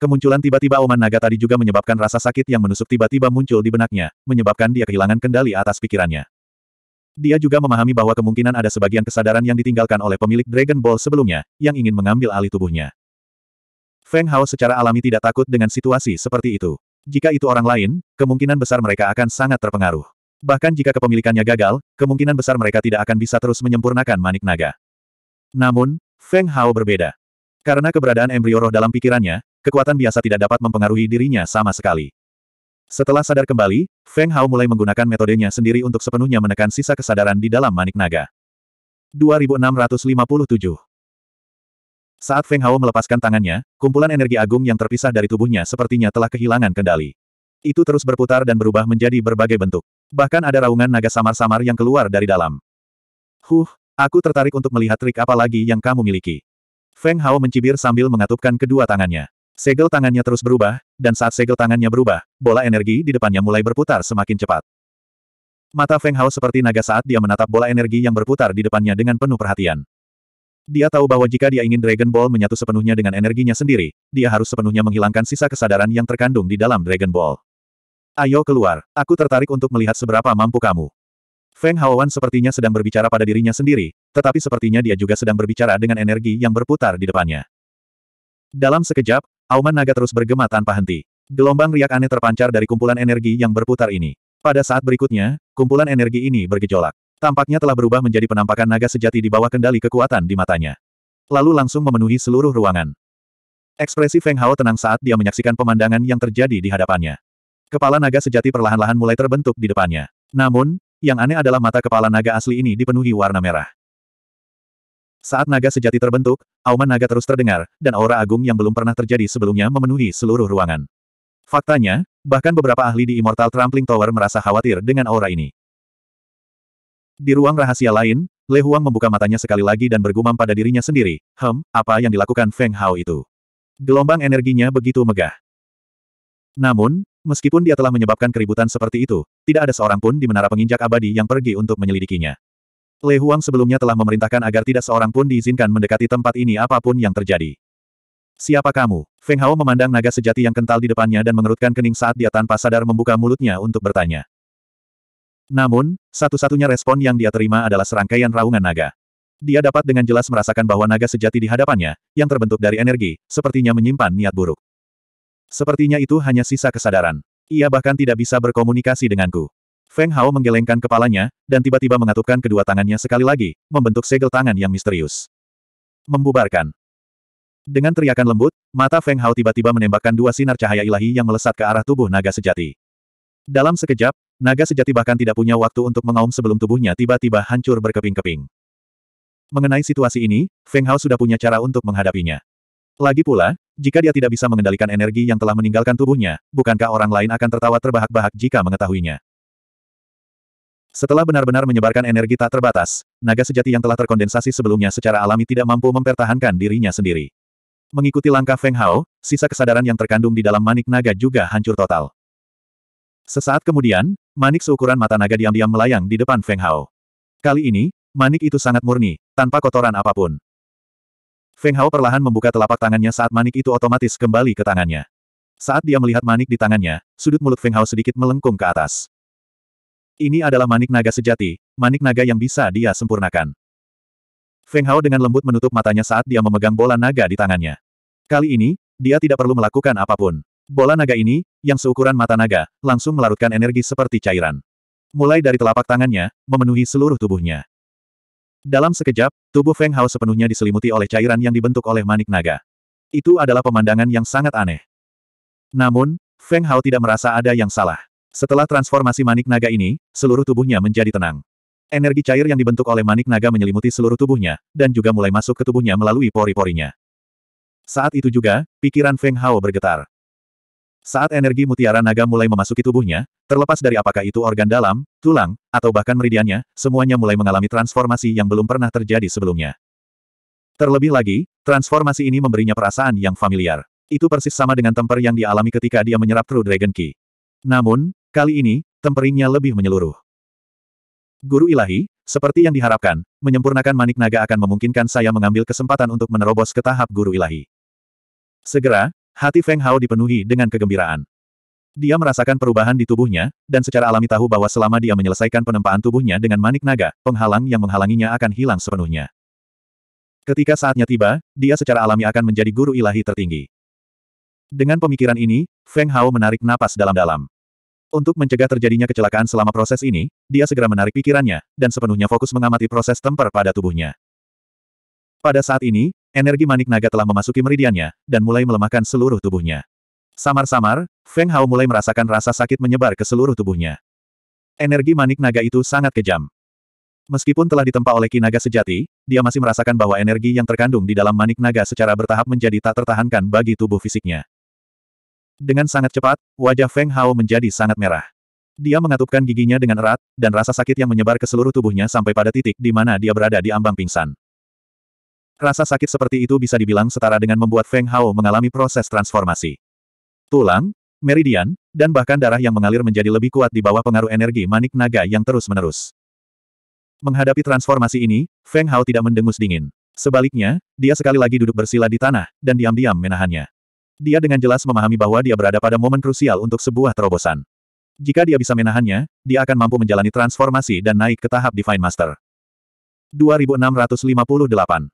Kemunculan tiba-tiba auman Naga tadi juga menyebabkan rasa sakit yang menusuk tiba-tiba muncul di benaknya, menyebabkan dia kehilangan kendali atas pikirannya. Dia juga memahami bahwa kemungkinan ada sebagian kesadaran yang ditinggalkan oleh pemilik Dragon Ball sebelumnya, yang ingin mengambil alih tubuhnya. Feng Hao secara alami tidak takut dengan situasi seperti itu. Jika itu orang lain, kemungkinan besar mereka akan sangat terpengaruh. Bahkan jika kepemilikannya gagal, kemungkinan besar mereka tidak akan bisa terus menyempurnakan manik naga. Namun, Feng Hao berbeda. Karena keberadaan embrio roh dalam pikirannya, kekuatan biasa tidak dapat mempengaruhi dirinya sama sekali. Setelah sadar kembali, Feng Hao mulai menggunakan metodenya sendiri untuk sepenuhnya menekan sisa kesadaran di dalam manik naga. 2657 saat Feng Hao melepaskan tangannya, kumpulan energi agung yang terpisah dari tubuhnya sepertinya telah kehilangan kendali. Itu terus berputar dan berubah menjadi berbagai bentuk. Bahkan ada raungan naga samar-samar yang keluar dari dalam. Huh, aku tertarik untuk melihat trik apa lagi yang kamu miliki. Feng Hao mencibir sambil mengatupkan kedua tangannya. Segel tangannya terus berubah, dan saat segel tangannya berubah, bola energi di depannya mulai berputar semakin cepat. Mata Feng Hao seperti naga saat dia menatap bola energi yang berputar di depannya dengan penuh perhatian. Dia tahu bahwa jika dia ingin Dragon Ball menyatu sepenuhnya dengan energinya sendiri, dia harus sepenuhnya menghilangkan sisa kesadaran yang terkandung di dalam Dragon Ball. Ayo keluar, aku tertarik untuk melihat seberapa mampu kamu. Feng Haowan sepertinya sedang berbicara pada dirinya sendiri, tetapi sepertinya dia juga sedang berbicara dengan energi yang berputar di depannya. Dalam sekejap, auman naga terus bergema tanpa henti. Gelombang riak aneh terpancar dari kumpulan energi yang berputar ini. Pada saat berikutnya, kumpulan energi ini bergejolak. Tampaknya telah berubah menjadi penampakan naga sejati di bawah kendali kekuatan di matanya. Lalu langsung memenuhi seluruh ruangan. Ekspresi Feng Hao tenang saat dia menyaksikan pemandangan yang terjadi di hadapannya. Kepala naga sejati perlahan-lahan mulai terbentuk di depannya. Namun, yang aneh adalah mata kepala naga asli ini dipenuhi warna merah. Saat naga sejati terbentuk, auman naga terus terdengar, dan aura agung yang belum pernah terjadi sebelumnya memenuhi seluruh ruangan. Faktanya, bahkan beberapa ahli di Immortal Trampling Tower merasa khawatir dengan aura ini. Di ruang rahasia lain, Le Huang membuka matanya sekali lagi dan bergumam pada dirinya sendiri, Hem, apa yang dilakukan Feng Hao itu? Gelombang energinya begitu megah. Namun, meskipun dia telah menyebabkan keributan seperti itu, tidak ada seorang pun di menara penginjak abadi yang pergi untuk menyelidikinya. Le Huang sebelumnya telah memerintahkan agar tidak seorang pun diizinkan mendekati tempat ini apapun yang terjadi. Siapa kamu? Feng Hao memandang naga sejati yang kental di depannya dan mengerutkan kening saat dia tanpa sadar membuka mulutnya untuk bertanya. Namun, satu-satunya respon yang dia terima adalah serangkaian raungan naga. Dia dapat dengan jelas merasakan bahwa naga sejati di hadapannya, yang terbentuk dari energi, sepertinya menyimpan niat buruk. Sepertinya itu hanya sisa kesadaran. Ia bahkan tidak bisa berkomunikasi denganku. Feng Hao menggelengkan kepalanya, dan tiba-tiba mengatupkan kedua tangannya sekali lagi, membentuk segel tangan yang misterius. Membubarkan. Dengan teriakan lembut, mata Feng Hao tiba-tiba menembakkan dua sinar cahaya ilahi yang melesat ke arah tubuh naga sejati. Dalam sekejap, naga sejati bahkan tidak punya waktu untuk mengaum sebelum tubuhnya tiba-tiba hancur berkeping-keping. Mengenai situasi ini, Feng Hao sudah punya cara untuk menghadapinya. Lagi pula, jika dia tidak bisa mengendalikan energi yang telah meninggalkan tubuhnya, bukankah orang lain akan tertawa terbahak-bahak jika mengetahuinya? Setelah benar-benar menyebarkan energi tak terbatas, naga sejati yang telah terkondensasi sebelumnya secara alami tidak mampu mempertahankan dirinya sendiri. Mengikuti langkah Feng Hao, sisa kesadaran yang terkandung di dalam manik naga juga hancur total. Sesaat kemudian, manik seukuran mata naga diam-diam melayang di depan Feng Hao. Kali ini, manik itu sangat murni, tanpa kotoran apapun. Feng Hao perlahan membuka telapak tangannya saat manik itu otomatis kembali ke tangannya. Saat dia melihat manik di tangannya, sudut mulut Feng Hao sedikit melengkung ke atas. Ini adalah manik naga sejati, manik naga yang bisa dia sempurnakan. Feng Hao dengan lembut menutup matanya saat dia memegang bola naga di tangannya. Kali ini, dia tidak perlu melakukan apapun. Bola naga ini, yang seukuran mata naga, langsung melarutkan energi seperti cairan. Mulai dari telapak tangannya, memenuhi seluruh tubuhnya. Dalam sekejap, tubuh Feng Hao sepenuhnya diselimuti oleh cairan yang dibentuk oleh manik naga. Itu adalah pemandangan yang sangat aneh. Namun, Feng Hao tidak merasa ada yang salah. Setelah transformasi manik naga ini, seluruh tubuhnya menjadi tenang. Energi cair yang dibentuk oleh manik naga menyelimuti seluruh tubuhnya, dan juga mulai masuk ke tubuhnya melalui pori-porinya. Saat itu juga, pikiran Feng Hao bergetar. Saat energi mutiara naga mulai memasuki tubuhnya, terlepas dari apakah itu organ dalam, tulang, atau bahkan meridiannya, semuanya mulai mengalami transformasi yang belum pernah terjadi sebelumnya. Terlebih lagi, transformasi ini memberinya perasaan yang familiar. Itu persis sama dengan temper yang dialami ketika dia menyerap True Dragon Key. Namun, kali ini, temperingnya lebih menyeluruh. Guru ilahi, seperti yang diharapkan, menyempurnakan manik naga akan memungkinkan saya mengambil kesempatan untuk menerobos ke tahap guru ilahi. Segera, Hati Feng Hao dipenuhi dengan kegembiraan. Dia merasakan perubahan di tubuhnya, dan secara alami tahu bahwa selama dia menyelesaikan penempaan tubuhnya dengan manik naga, penghalang yang menghalanginya akan hilang sepenuhnya. Ketika saatnya tiba, dia secara alami akan menjadi guru ilahi tertinggi. Dengan pemikiran ini, Feng Hao menarik napas dalam-dalam. Untuk mencegah terjadinya kecelakaan selama proses ini, dia segera menarik pikirannya, dan sepenuhnya fokus mengamati proses temper pada tubuhnya. Pada saat ini, Energi manik naga telah memasuki meridiannya, dan mulai melemahkan seluruh tubuhnya. Samar-samar, Feng Hao mulai merasakan rasa sakit menyebar ke seluruh tubuhnya. Energi manik naga itu sangat kejam. Meskipun telah ditempa oleh Ki Naga sejati, dia masih merasakan bahwa energi yang terkandung di dalam manik naga secara bertahap menjadi tak tertahankan bagi tubuh fisiknya. Dengan sangat cepat, wajah Feng Hao menjadi sangat merah. Dia mengatupkan giginya dengan erat, dan rasa sakit yang menyebar ke seluruh tubuhnya sampai pada titik di mana dia berada di ambang pingsan. Rasa sakit seperti itu bisa dibilang setara dengan membuat Feng Hao mengalami proses transformasi. Tulang, meridian, dan bahkan darah yang mengalir menjadi lebih kuat di bawah pengaruh energi manik naga yang terus-menerus. Menghadapi transformasi ini, Feng Hao tidak mendengus dingin. Sebaliknya, dia sekali lagi duduk bersila di tanah, dan diam-diam menahannya. Dia dengan jelas memahami bahwa dia berada pada momen krusial untuk sebuah terobosan. Jika dia bisa menahannya, dia akan mampu menjalani transformasi dan naik ke tahap Divine Master. 2658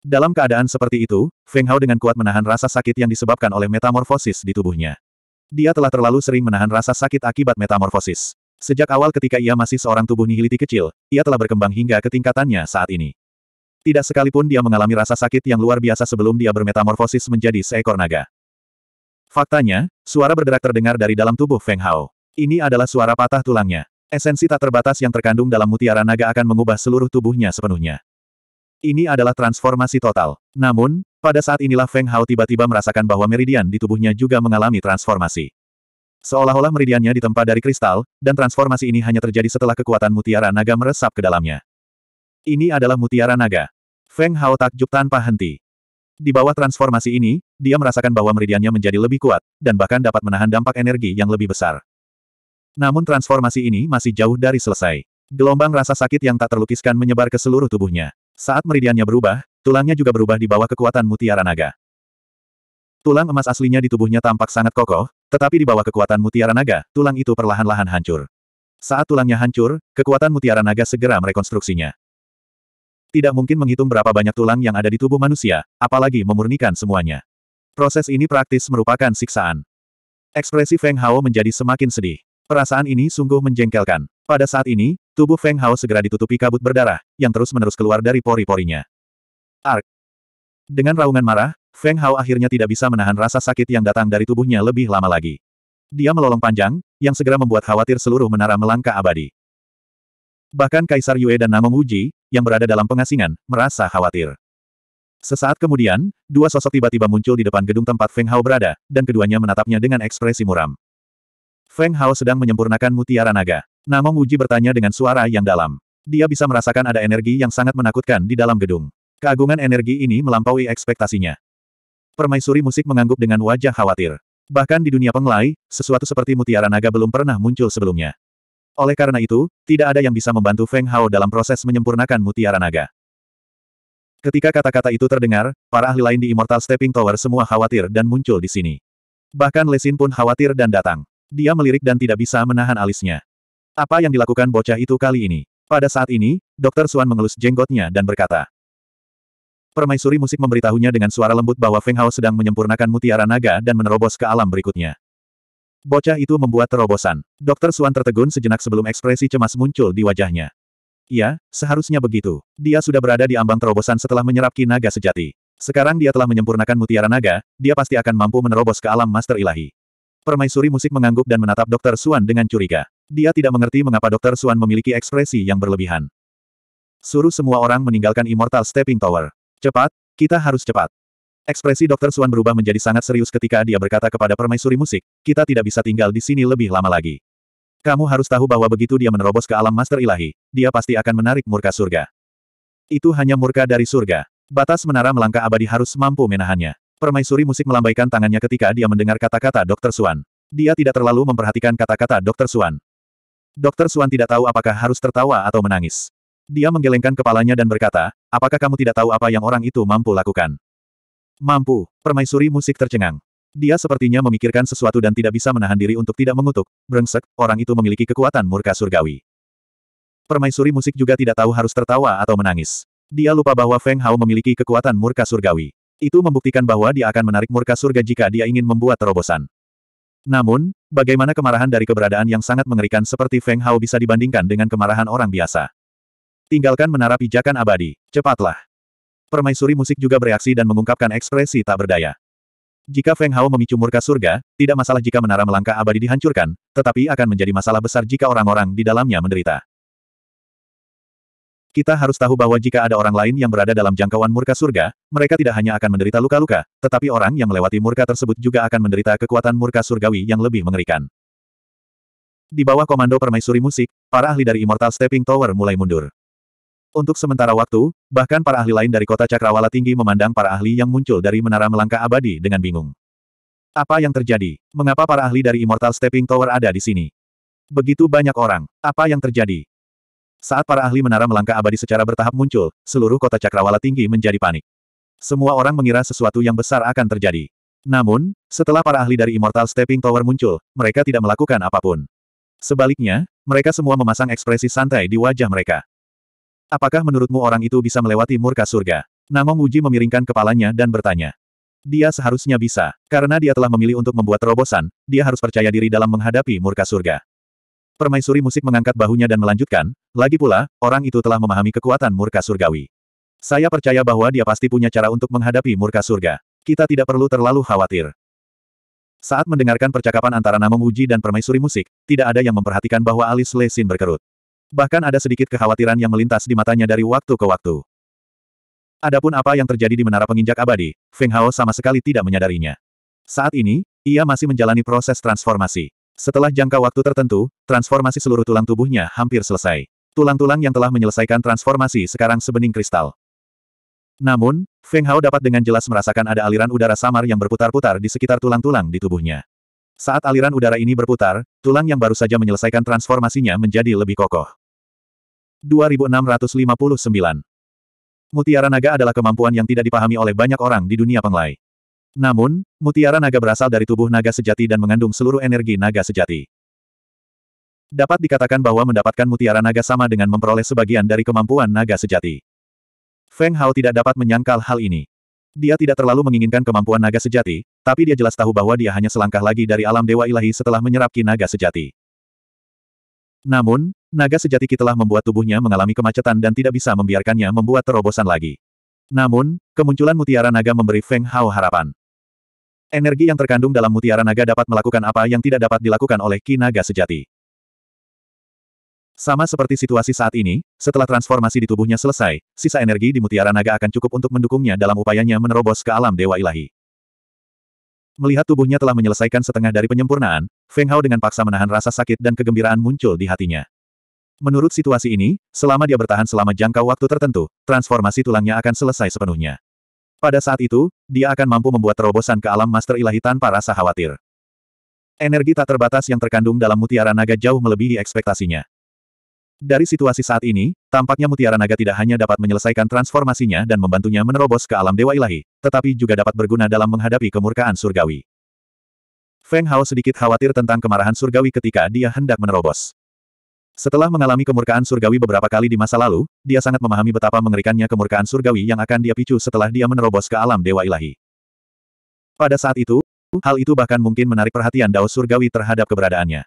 dalam keadaan seperti itu, Feng Hao dengan kuat menahan rasa sakit yang disebabkan oleh metamorfosis di tubuhnya. Dia telah terlalu sering menahan rasa sakit akibat metamorfosis. Sejak awal ketika ia masih seorang tubuh nihiliti kecil, ia telah berkembang hingga ke tingkatannya saat ini. Tidak sekalipun dia mengalami rasa sakit yang luar biasa sebelum dia bermetamorfosis menjadi seekor naga. Faktanya, suara berderak terdengar dari dalam tubuh Feng Hao. Ini adalah suara patah tulangnya. Esensi tak terbatas yang terkandung dalam mutiara naga akan mengubah seluruh tubuhnya sepenuhnya. Ini adalah transformasi total. Namun, pada saat inilah Feng Hao tiba-tiba merasakan bahwa meridian di tubuhnya juga mengalami transformasi. Seolah-olah meridiannya ditempa dari kristal, dan transformasi ini hanya terjadi setelah kekuatan mutiara naga meresap ke dalamnya. Ini adalah mutiara naga. Feng Hao takjub tanpa henti. Di bawah transformasi ini, dia merasakan bahwa meridiannya menjadi lebih kuat, dan bahkan dapat menahan dampak energi yang lebih besar. Namun transformasi ini masih jauh dari selesai. Gelombang rasa sakit yang tak terlukiskan menyebar ke seluruh tubuhnya. Saat meridiannya berubah, tulangnya juga berubah di bawah kekuatan mutiara naga. Tulang emas aslinya di tubuhnya tampak sangat kokoh, tetapi di bawah kekuatan mutiara naga, tulang itu perlahan-lahan hancur. Saat tulangnya hancur, kekuatan mutiara naga segera merekonstruksinya. Tidak mungkin menghitung berapa banyak tulang yang ada di tubuh manusia, apalagi memurnikan semuanya. Proses ini praktis merupakan siksaan. Ekspresi Feng Hao menjadi semakin sedih. Perasaan ini sungguh menjengkelkan. Pada saat ini, Tubuh Feng Hao segera ditutupi kabut berdarah, yang terus-menerus keluar dari pori-porinya. Ark. Dengan raungan marah, Feng Hao akhirnya tidak bisa menahan rasa sakit yang datang dari tubuhnya lebih lama lagi. Dia melolong panjang, yang segera membuat khawatir seluruh menara melangkah abadi. Bahkan Kaisar Yue dan Namong Uji, yang berada dalam pengasingan, merasa khawatir. Sesaat kemudian, dua sosok tiba-tiba muncul di depan gedung tempat Feng Hao berada, dan keduanya menatapnya dengan ekspresi muram. Feng Hao sedang menyempurnakan mutiara naga. Namong Uji bertanya dengan suara yang dalam. Dia bisa merasakan ada energi yang sangat menakutkan di dalam gedung. Keagungan energi ini melampaui ekspektasinya. Permaisuri musik mengangguk dengan wajah khawatir. Bahkan di dunia penglai, sesuatu seperti mutiara naga belum pernah muncul sebelumnya. Oleh karena itu, tidak ada yang bisa membantu Feng Hao dalam proses menyempurnakan mutiara naga. Ketika kata-kata itu terdengar, para ahli lain di Immortal Stepping Tower semua khawatir dan muncul di sini. Bahkan Lesin pun khawatir dan datang. Dia melirik dan tidak bisa menahan alisnya. Apa yang dilakukan bocah itu kali ini? Pada saat ini, Dr. Suan mengelus jenggotnya dan berkata. Permaisuri musik memberitahunya dengan suara lembut bahwa Feng Hao sedang menyempurnakan mutiara naga dan menerobos ke alam berikutnya. Bocah itu membuat terobosan. Dr. Suan tertegun sejenak sebelum ekspresi cemas muncul di wajahnya. Ya, seharusnya begitu. Dia sudah berada di ambang terobosan setelah menyerap ki naga sejati. Sekarang dia telah menyempurnakan mutiara naga, dia pasti akan mampu menerobos ke alam master ilahi. Permaisuri musik mengangguk dan menatap Dr. Suan dengan curiga. Dia tidak mengerti mengapa Dokter Suan memiliki ekspresi yang berlebihan. Suruh semua orang meninggalkan Immortal Stepping Tower. Cepat, kita harus cepat. Ekspresi Dokter Suan berubah menjadi sangat serius ketika dia berkata kepada permaisuri musik, kita tidak bisa tinggal di sini lebih lama lagi. Kamu harus tahu bahwa begitu dia menerobos ke alam master ilahi, dia pasti akan menarik murka surga. Itu hanya murka dari surga. Batas menara melangkah abadi harus mampu menahannya. Permaisuri musik melambaikan tangannya ketika dia mendengar kata-kata Dr. Suan. Dia tidak terlalu memperhatikan kata-kata Dr. Suan. Dokter Suan tidak tahu apakah harus tertawa atau menangis. Dia menggelengkan kepalanya dan berkata, apakah kamu tidak tahu apa yang orang itu mampu lakukan? Mampu, permaisuri musik tercengang. Dia sepertinya memikirkan sesuatu dan tidak bisa menahan diri untuk tidak mengutuk, brengsek, orang itu memiliki kekuatan murka surgawi. Permaisuri musik juga tidak tahu harus tertawa atau menangis. Dia lupa bahwa Feng Hao memiliki kekuatan murka surgawi. Itu membuktikan bahwa dia akan menarik murka surga jika dia ingin membuat terobosan. Namun, bagaimana kemarahan dari keberadaan yang sangat mengerikan seperti Feng Hao bisa dibandingkan dengan kemarahan orang biasa? Tinggalkan menara pijakan abadi, cepatlah. Permaisuri musik juga bereaksi dan mengungkapkan ekspresi tak berdaya. Jika Feng Hao memicu murka surga, tidak masalah jika menara melangkah abadi dihancurkan, tetapi akan menjadi masalah besar jika orang-orang di dalamnya menderita. Kita harus tahu bahwa jika ada orang lain yang berada dalam jangkauan murka surga, mereka tidak hanya akan menderita luka-luka, tetapi orang yang melewati murka tersebut juga akan menderita kekuatan murka surgawi yang lebih mengerikan. Di bawah komando permaisuri musik, para ahli dari Immortal Stepping Tower mulai mundur. Untuk sementara waktu, bahkan para ahli lain dari kota Cakrawala Tinggi memandang para ahli yang muncul dari menara Melangka abadi dengan bingung. Apa yang terjadi? Mengapa para ahli dari Immortal Stepping Tower ada di sini? Begitu banyak orang, apa yang terjadi? Saat para ahli menara melangkah abadi secara bertahap muncul, seluruh kota cakrawala tinggi menjadi panik. Semua orang mengira sesuatu yang besar akan terjadi. Namun, setelah para ahli dari Immortal Stepping Tower muncul, mereka tidak melakukan apapun. Sebaliknya, mereka semua memasang ekspresi santai di wajah mereka. Apakah menurutmu orang itu bisa melewati murka surga? Namong Uji memiringkan kepalanya dan bertanya. Dia seharusnya bisa, karena dia telah memilih untuk membuat terobosan, dia harus percaya diri dalam menghadapi murka surga. Permaisuri musik mengangkat bahunya dan melanjutkan, lagi pula, orang itu telah memahami kekuatan murka surgawi. Saya percaya bahwa dia pasti punya cara untuk menghadapi murka surga. Kita tidak perlu terlalu khawatir. Saat mendengarkan percakapan antara Namong Uji dan permaisuri musik, tidak ada yang memperhatikan bahwa alis Lesin berkerut. Bahkan ada sedikit kekhawatiran yang melintas di matanya dari waktu ke waktu. Adapun apa yang terjadi di Menara Penginjak Abadi, Feng Hao sama sekali tidak menyadarinya. Saat ini, ia masih menjalani proses transformasi. Setelah jangka waktu tertentu, transformasi seluruh tulang tubuhnya hampir selesai. Tulang-tulang yang telah menyelesaikan transformasi sekarang sebening kristal. Namun, Feng Hao dapat dengan jelas merasakan ada aliran udara samar yang berputar-putar di sekitar tulang-tulang di tubuhnya. Saat aliran udara ini berputar, tulang yang baru saja menyelesaikan transformasinya menjadi lebih kokoh. 2659 Mutiara naga adalah kemampuan yang tidak dipahami oleh banyak orang di dunia penglai. Namun, mutiara naga berasal dari tubuh naga sejati dan mengandung seluruh energi naga sejati. Dapat dikatakan bahwa mendapatkan mutiara naga sama dengan memperoleh sebagian dari kemampuan naga sejati. Feng Hao tidak dapat menyangkal hal ini. Dia tidak terlalu menginginkan kemampuan naga sejati, tapi dia jelas tahu bahwa dia hanya selangkah lagi dari alam dewa ilahi setelah menyerap ki naga sejati. Namun, naga sejati ki telah membuat tubuhnya mengalami kemacetan dan tidak bisa membiarkannya membuat terobosan lagi. Namun, kemunculan mutiara naga memberi Feng Hao harapan. Energi yang terkandung dalam mutiara naga dapat melakukan apa yang tidak dapat dilakukan oleh ki naga sejati. Sama seperti situasi saat ini, setelah transformasi di tubuhnya selesai, sisa energi di mutiara naga akan cukup untuk mendukungnya dalam upayanya menerobos ke alam dewa ilahi. Melihat tubuhnya telah menyelesaikan setengah dari penyempurnaan, Feng Hao dengan paksa menahan rasa sakit dan kegembiraan muncul di hatinya. Menurut situasi ini, selama dia bertahan selama jangka waktu tertentu, transformasi tulangnya akan selesai sepenuhnya. Pada saat itu, dia akan mampu membuat terobosan ke alam master ilahi tanpa rasa khawatir. Energi tak terbatas yang terkandung dalam mutiara naga jauh melebihi ekspektasinya. Dari situasi saat ini, tampaknya mutiara naga tidak hanya dapat menyelesaikan transformasinya dan membantunya menerobos ke alam dewa ilahi, tetapi juga dapat berguna dalam menghadapi kemurkaan surgawi. Feng Hao sedikit khawatir tentang kemarahan surgawi ketika dia hendak menerobos. Setelah mengalami kemurkaan surgawi beberapa kali di masa lalu, dia sangat memahami betapa mengerikannya kemurkaan surgawi yang akan dia picu setelah dia menerobos ke alam dewa ilahi. Pada saat itu, hal itu bahkan mungkin menarik perhatian Dao surgawi terhadap keberadaannya.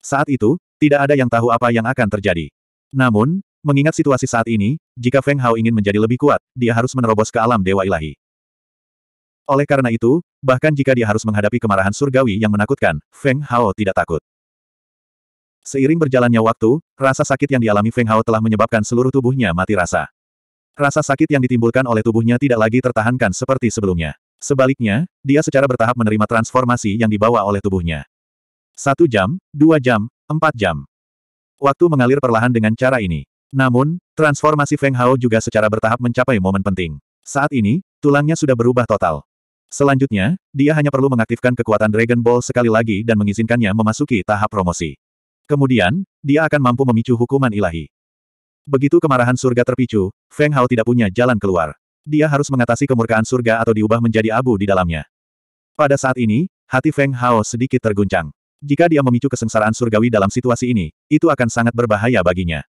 Saat itu, tidak ada yang tahu apa yang akan terjadi. Namun, mengingat situasi saat ini, jika Feng Hao ingin menjadi lebih kuat, dia harus menerobos ke alam dewa ilahi. Oleh karena itu, bahkan jika dia harus menghadapi kemarahan surgawi yang menakutkan, Feng Hao tidak takut. Seiring berjalannya waktu, rasa sakit yang dialami Feng Hao telah menyebabkan seluruh tubuhnya mati rasa. Rasa sakit yang ditimbulkan oleh tubuhnya tidak lagi tertahankan seperti sebelumnya. Sebaliknya, dia secara bertahap menerima transformasi yang dibawa oleh tubuhnya. Satu jam, dua jam, empat jam. Waktu mengalir perlahan dengan cara ini. Namun, transformasi Feng Hao juga secara bertahap mencapai momen penting. Saat ini, tulangnya sudah berubah total. Selanjutnya, dia hanya perlu mengaktifkan kekuatan Dragon Ball sekali lagi dan mengizinkannya memasuki tahap promosi. Kemudian, dia akan mampu memicu hukuman ilahi. Begitu kemarahan surga terpicu, Feng Hao tidak punya jalan keluar. Dia harus mengatasi kemurkaan surga atau diubah menjadi abu di dalamnya. Pada saat ini, hati Feng Hao sedikit terguncang. Jika dia memicu kesengsaraan surgawi dalam situasi ini, itu akan sangat berbahaya baginya.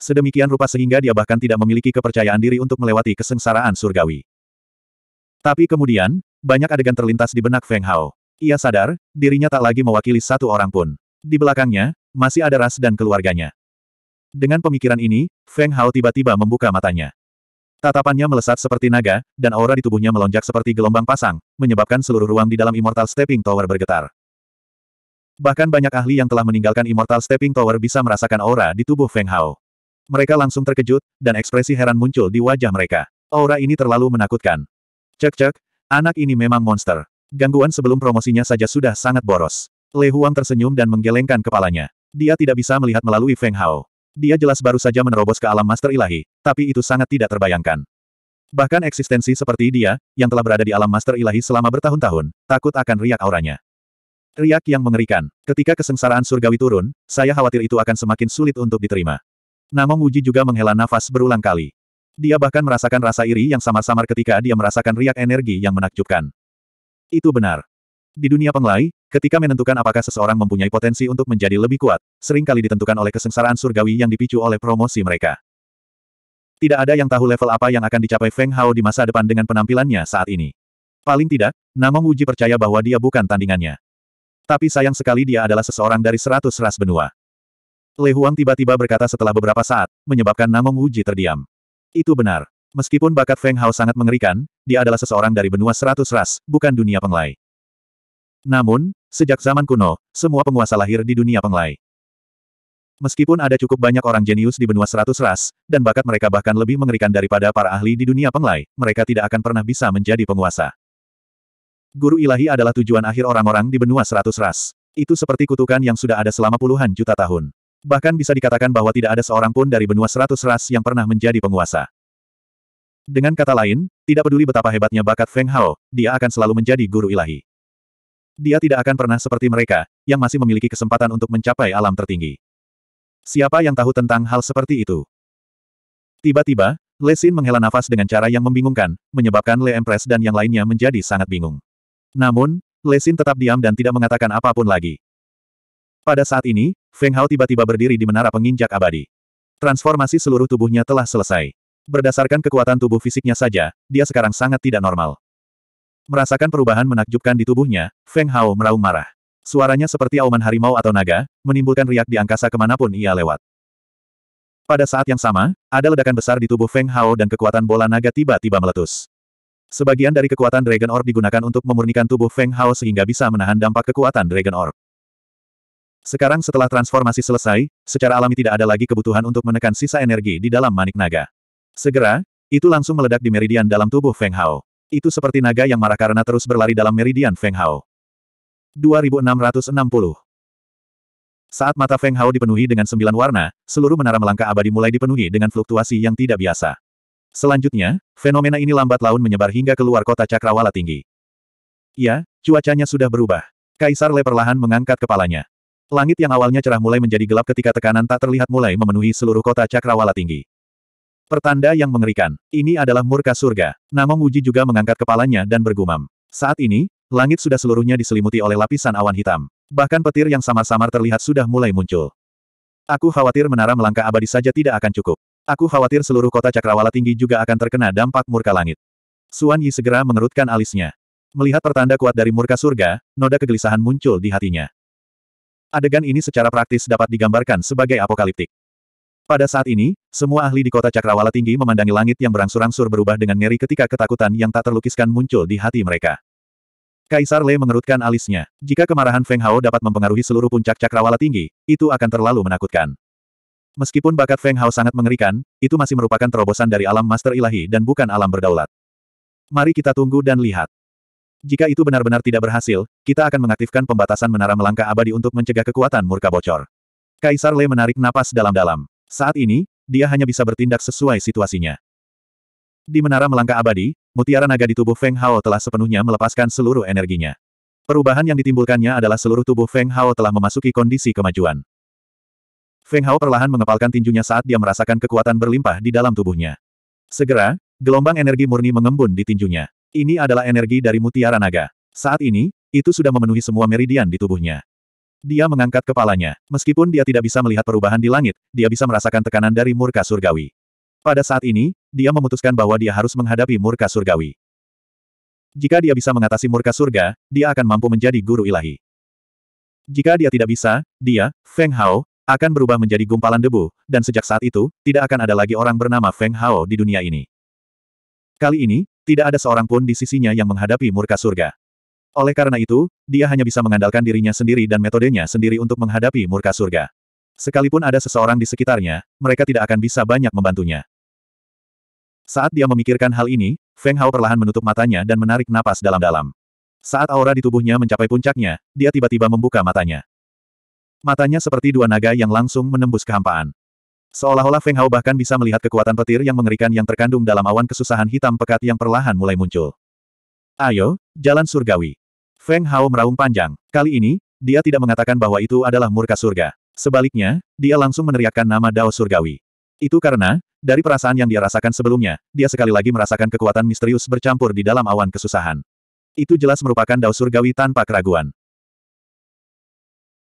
Sedemikian rupa sehingga dia bahkan tidak memiliki kepercayaan diri untuk melewati kesengsaraan surgawi. Tapi kemudian, banyak adegan terlintas di benak Feng Hao. Ia sadar, dirinya tak lagi mewakili satu orang pun. Di belakangnya, masih ada ras dan keluarganya. Dengan pemikiran ini, Feng Hao tiba-tiba membuka matanya. Tatapannya melesat seperti naga, dan aura di tubuhnya melonjak seperti gelombang pasang, menyebabkan seluruh ruang di dalam Immortal Stepping Tower bergetar. Bahkan banyak ahli yang telah meninggalkan Immortal Stepping Tower bisa merasakan aura di tubuh Feng Hao. Mereka langsung terkejut, dan ekspresi heran muncul di wajah mereka. Aura ini terlalu menakutkan. Cek-cek, anak ini memang monster. Gangguan sebelum promosinya saja sudah sangat boros. Lei Huang tersenyum dan menggelengkan kepalanya. Dia tidak bisa melihat melalui Feng Hao. Dia jelas baru saja menerobos ke alam master ilahi, tapi itu sangat tidak terbayangkan. Bahkan eksistensi seperti dia, yang telah berada di alam master ilahi selama bertahun-tahun, takut akan riak auranya. Riak yang mengerikan. Ketika kesengsaraan surgawi turun, saya khawatir itu akan semakin sulit untuk diterima. Namong Wuji juga menghela nafas berulang kali. Dia bahkan merasakan rasa iri yang samar-samar ketika dia merasakan riak energi yang menakjubkan. Itu benar. Di dunia penglai, Ketika menentukan apakah seseorang mempunyai potensi untuk menjadi lebih kuat, seringkali ditentukan oleh kesengsaraan surgawi yang dipicu oleh promosi mereka. Tidak ada yang tahu level apa yang akan dicapai Feng Hao di masa depan dengan penampilannya saat ini. Paling tidak, Namong Wuji percaya bahwa dia bukan tandingannya. Tapi sayang sekali dia adalah seseorang dari seratus ras benua. Le Huang tiba-tiba berkata setelah beberapa saat, menyebabkan Namong Wuji terdiam. Itu benar. Meskipun bakat Feng Hao sangat mengerikan, dia adalah seseorang dari benua seratus ras, bukan dunia penglai. Namun, sejak zaman kuno, semua penguasa lahir di dunia penglai. Meskipun ada cukup banyak orang jenius di benua seratus ras, dan bakat mereka bahkan lebih mengerikan daripada para ahli di dunia penglai, mereka tidak akan pernah bisa menjadi penguasa. Guru ilahi adalah tujuan akhir orang-orang di benua seratus ras. Itu seperti kutukan yang sudah ada selama puluhan juta tahun. Bahkan bisa dikatakan bahwa tidak ada seorang pun dari benua seratus ras yang pernah menjadi penguasa. Dengan kata lain, tidak peduli betapa hebatnya bakat Feng Hao, dia akan selalu menjadi guru ilahi. Dia tidak akan pernah seperti mereka, yang masih memiliki kesempatan untuk mencapai alam tertinggi. Siapa yang tahu tentang hal seperti itu? Tiba-tiba, Lesin menghela nafas dengan cara yang membingungkan, menyebabkan Le Empress dan yang lainnya menjadi sangat bingung. Namun, Lesin tetap diam dan tidak mengatakan apapun lagi. Pada saat ini, Feng Hao tiba-tiba berdiri di menara penginjak abadi. Transformasi seluruh tubuhnya telah selesai. Berdasarkan kekuatan tubuh fisiknya saja, dia sekarang sangat tidak normal. Merasakan perubahan menakjubkan di tubuhnya, Feng Hao meraung marah. Suaranya seperti auman harimau atau naga, menimbulkan riak di angkasa kemanapun ia lewat. Pada saat yang sama, ada ledakan besar di tubuh Feng Hao dan kekuatan bola naga tiba-tiba meletus. Sebagian dari kekuatan Dragon Orb digunakan untuk memurnikan tubuh Feng Hao sehingga bisa menahan dampak kekuatan Dragon Orb. Sekarang setelah transformasi selesai, secara alami tidak ada lagi kebutuhan untuk menekan sisa energi di dalam manik naga. Segera, itu langsung meledak di meridian dalam tubuh Feng Hao. Itu seperti naga yang marah karena terus berlari dalam meridian Feng Hao. 2660 Saat mata Feng Hao dipenuhi dengan sembilan warna, seluruh menara melangkah abadi mulai dipenuhi dengan fluktuasi yang tidak biasa. Selanjutnya, fenomena ini lambat laun menyebar hingga keluar kota Cakrawala tinggi. Ya, cuacanya sudah berubah. Kaisar Le perlahan mengangkat kepalanya. Langit yang awalnya cerah mulai menjadi gelap ketika tekanan tak terlihat mulai memenuhi seluruh kota Cakrawala tinggi. Pertanda yang mengerikan. Ini adalah murka surga. Namong Uji juga mengangkat kepalanya dan bergumam. Saat ini, langit sudah seluruhnya diselimuti oleh lapisan awan hitam. Bahkan petir yang samar-samar terlihat sudah mulai muncul. Aku khawatir menara melangkah abadi saja tidak akan cukup. Aku khawatir seluruh kota Cakrawala tinggi juga akan terkena dampak murka langit. Suan Yi segera mengerutkan alisnya. Melihat pertanda kuat dari murka surga, noda kegelisahan muncul di hatinya. Adegan ini secara praktis dapat digambarkan sebagai apokaliptik. Pada saat ini, semua ahli di kota Cakrawala tinggi memandangi langit yang berangsur-angsur berubah dengan ngeri ketika ketakutan yang tak terlukiskan muncul di hati mereka. Kaisar Le mengerutkan alisnya. Jika kemarahan Feng Hao dapat mempengaruhi seluruh puncak Cakrawala tinggi, itu akan terlalu menakutkan. Meskipun bakat Feng Hao sangat mengerikan, itu masih merupakan terobosan dari alam master ilahi dan bukan alam berdaulat. Mari kita tunggu dan lihat. Jika itu benar-benar tidak berhasil, kita akan mengaktifkan pembatasan menara melangkah abadi untuk mencegah kekuatan murka bocor. Kaisar Le menarik napas dalam-dalam. Saat ini, dia hanya bisa bertindak sesuai situasinya. Di Menara Melangkah Abadi, mutiara naga di tubuh Feng Hao telah sepenuhnya melepaskan seluruh energinya. Perubahan yang ditimbulkannya adalah seluruh tubuh Feng Hao telah memasuki kondisi kemajuan. Feng Hao perlahan mengepalkan tinjunya saat dia merasakan kekuatan berlimpah di dalam tubuhnya. Segera, gelombang energi murni mengembun di tinjunya. Ini adalah energi dari mutiara naga. Saat ini, itu sudah memenuhi semua meridian di tubuhnya. Dia mengangkat kepalanya. Meskipun dia tidak bisa melihat perubahan di langit, dia bisa merasakan tekanan dari murka surgawi. Pada saat ini, dia memutuskan bahwa dia harus menghadapi murka surgawi. Jika dia bisa mengatasi murka surga, dia akan mampu menjadi guru ilahi. Jika dia tidak bisa, dia, Feng Hao, akan berubah menjadi gumpalan debu, dan sejak saat itu, tidak akan ada lagi orang bernama Feng Hao di dunia ini. Kali ini, tidak ada seorang pun di sisinya yang menghadapi murka surga. Oleh karena itu, dia hanya bisa mengandalkan dirinya sendiri dan metodenya sendiri untuk menghadapi murka surga. Sekalipun ada seseorang di sekitarnya, mereka tidak akan bisa banyak membantunya. Saat dia memikirkan hal ini, Feng Hao perlahan menutup matanya dan menarik napas dalam-dalam. Saat aura di tubuhnya mencapai puncaknya, dia tiba-tiba membuka matanya. Matanya seperti dua naga yang langsung menembus kehampaan. Seolah-olah Feng Hao bahkan bisa melihat kekuatan petir yang mengerikan yang terkandung dalam awan kesusahan hitam pekat yang perlahan mulai muncul. Ayo, jalan surgawi. Feng Hao meraung panjang. Kali ini, dia tidak mengatakan bahwa itu adalah murka surga. Sebaliknya, dia langsung meneriakkan nama Dao Surgawi. Itu karena, dari perasaan yang dia rasakan sebelumnya, dia sekali lagi merasakan kekuatan misterius bercampur di dalam awan kesusahan. Itu jelas merupakan Dao Surgawi tanpa keraguan.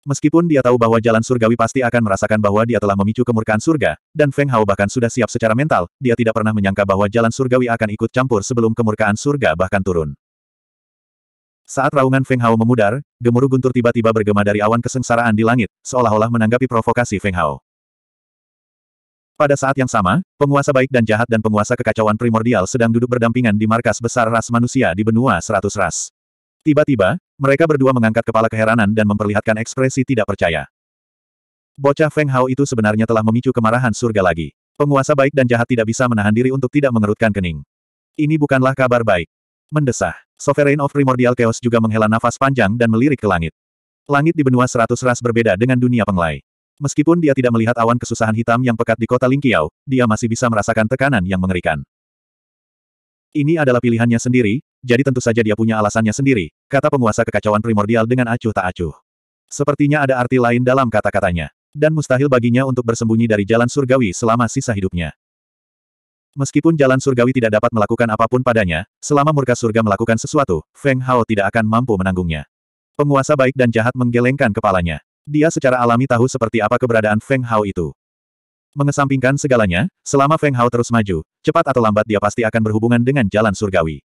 Meskipun dia tahu bahwa jalan surgawi pasti akan merasakan bahwa dia telah memicu kemurkaan surga, dan Feng Hao bahkan sudah siap secara mental, dia tidak pernah menyangka bahwa jalan surgawi akan ikut campur sebelum kemurkaan surga bahkan turun. Saat raungan Feng Hao memudar, gemuruh guntur tiba-tiba bergema dari awan kesengsaraan di langit, seolah-olah menanggapi provokasi Feng Hao. Pada saat yang sama, penguasa baik dan jahat dan penguasa kekacauan primordial sedang duduk berdampingan di markas besar ras manusia di benua seratus ras. Tiba-tiba, mereka berdua mengangkat kepala keheranan dan memperlihatkan ekspresi tidak percaya. Bocah Feng Hao itu sebenarnya telah memicu kemarahan surga lagi. Penguasa baik dan jahat tidak bisa menahan diri untuk tidak mengerutkan kening. Ini bukanlah kabar baik. Mendesah. Sovereign of Primordial Chaos juga menghela nafas panjang dan melirik ke langit. Langit di benua seratus ras berbeda dengan dunia penglai. Meskipun dia tidak melihat awan kesusahan hitam yang pekat di kota Lingqiao, dia masih bisa merasakan tekanan yang mengerikan. Ini adalah pilihannya sendiri, jadi tentu saja dia punya alasannya sendiri, kata penguasa kekacauan primordial dengan acuh tak acuh. Sepertinya ada arti lain dalam kata-katanya. Dan mustahil baginya untuk bersembunyi dari jalan surgawi selama sisa hidupnya. Meskipun jalan surgawi tidak dapat melakukan apapun padanya, selama murka surga melakukan sesuatu, Feng Hao tidak akan mampu menanggungnya. Penguasa baik dan jahat menggelengkan kepalanya. Dia secara alami tahu seperti apa keberadaan Feng Hao itu. Mengesampingkan segalanya, selama Feng Hao terus maju, cepat atau lambat dia pasti akan berhubungan dengan jalan surgawi.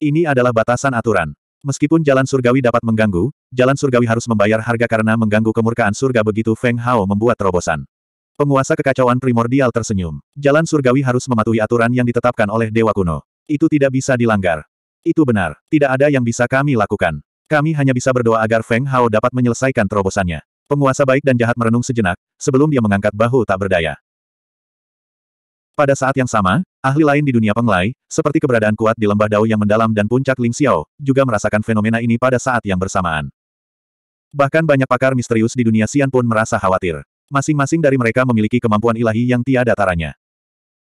Ini adalah batasan aturan. Meskipun jalan surgawi dapat mengganggu, jalan surgawi harus membayar harga karena mengganggu kemurkaan surga begitu Feng Hao membuat terobosan. Penguasa kekacauan primordial tersenyum. Jalan surgawi harus mematuhi aturan yang ditetapkan oleh Dewa Kuno. Itu tidak bisa dilanggar. Itu benar. Tidak ada yang bisa kami lakukan. Kami hanya bisa berdoa agar Feng Hao dapat menyelesaikan terobosannya. Penguasa baik dan jahat merenung sejenak, sebelum dia mengangkat bahu tak berdaya. Pada saat yang sama, ahli lain di dunia penglai, seperti keberadaan kuat di lembah Dao yang mendalam dan puncak Ling Xiao, juga merasakan fenomena ini pada saat yang bersamaan. Bahkan banyak pakar misterius di dunia Xian pun merasa khawatir. Masing-masing dari mereka memiliki kemampuan ilahi yang tiada taranya.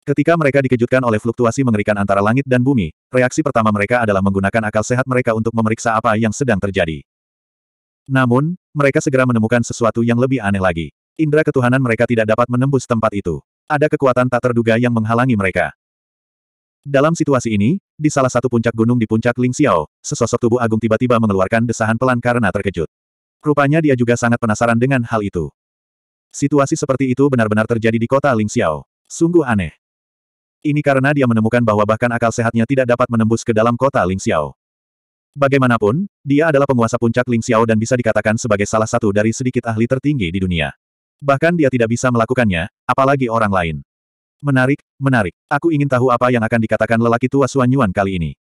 Ketika mereka dikejutkan oleh fluktuasi mengerikan antara langit dan bumi, reaksi pertama mereka adalah menggunakan akal sehat mereka untuk memeriksa apa yang sedang terjadi. Namun, mereka segera menemukan sesuatu yang lebih aneh lagi. Indra ketuhanan mereka tidak dapat menembus tempat itu. Ada kekuatan tak terduga yang menghalangi mereka. Dalam situasi ini, di salah satu puncak gunung di puncak Ling Xiao, sesosok tubuh agung tiba-tiba mengeluarkan desahan pelan karena terkejut. Rupanya dia juga sangat penasaran dengan hal itu. Situasi seperti itu benar-benar terjadi di kota Ling Xiao. Sungguh aneh. Ini karena dia menemukan bahwa bahkan akal sehatnya tidak dapat menembus ke dalam kota Ling Xiao. Bagaimanapun, dia adalah penguasa puncak Ling Xiao dan bisa dikatakan sebagai salah satu dari sedikit ahli tertinggi di dunia. Bahkan dia tidak bisa melakukannya, apalagi orang lain. Menarik, menarik. Aku ingin tahu apa yang akan dikatakan lelaki tua Suanyuan kali ini.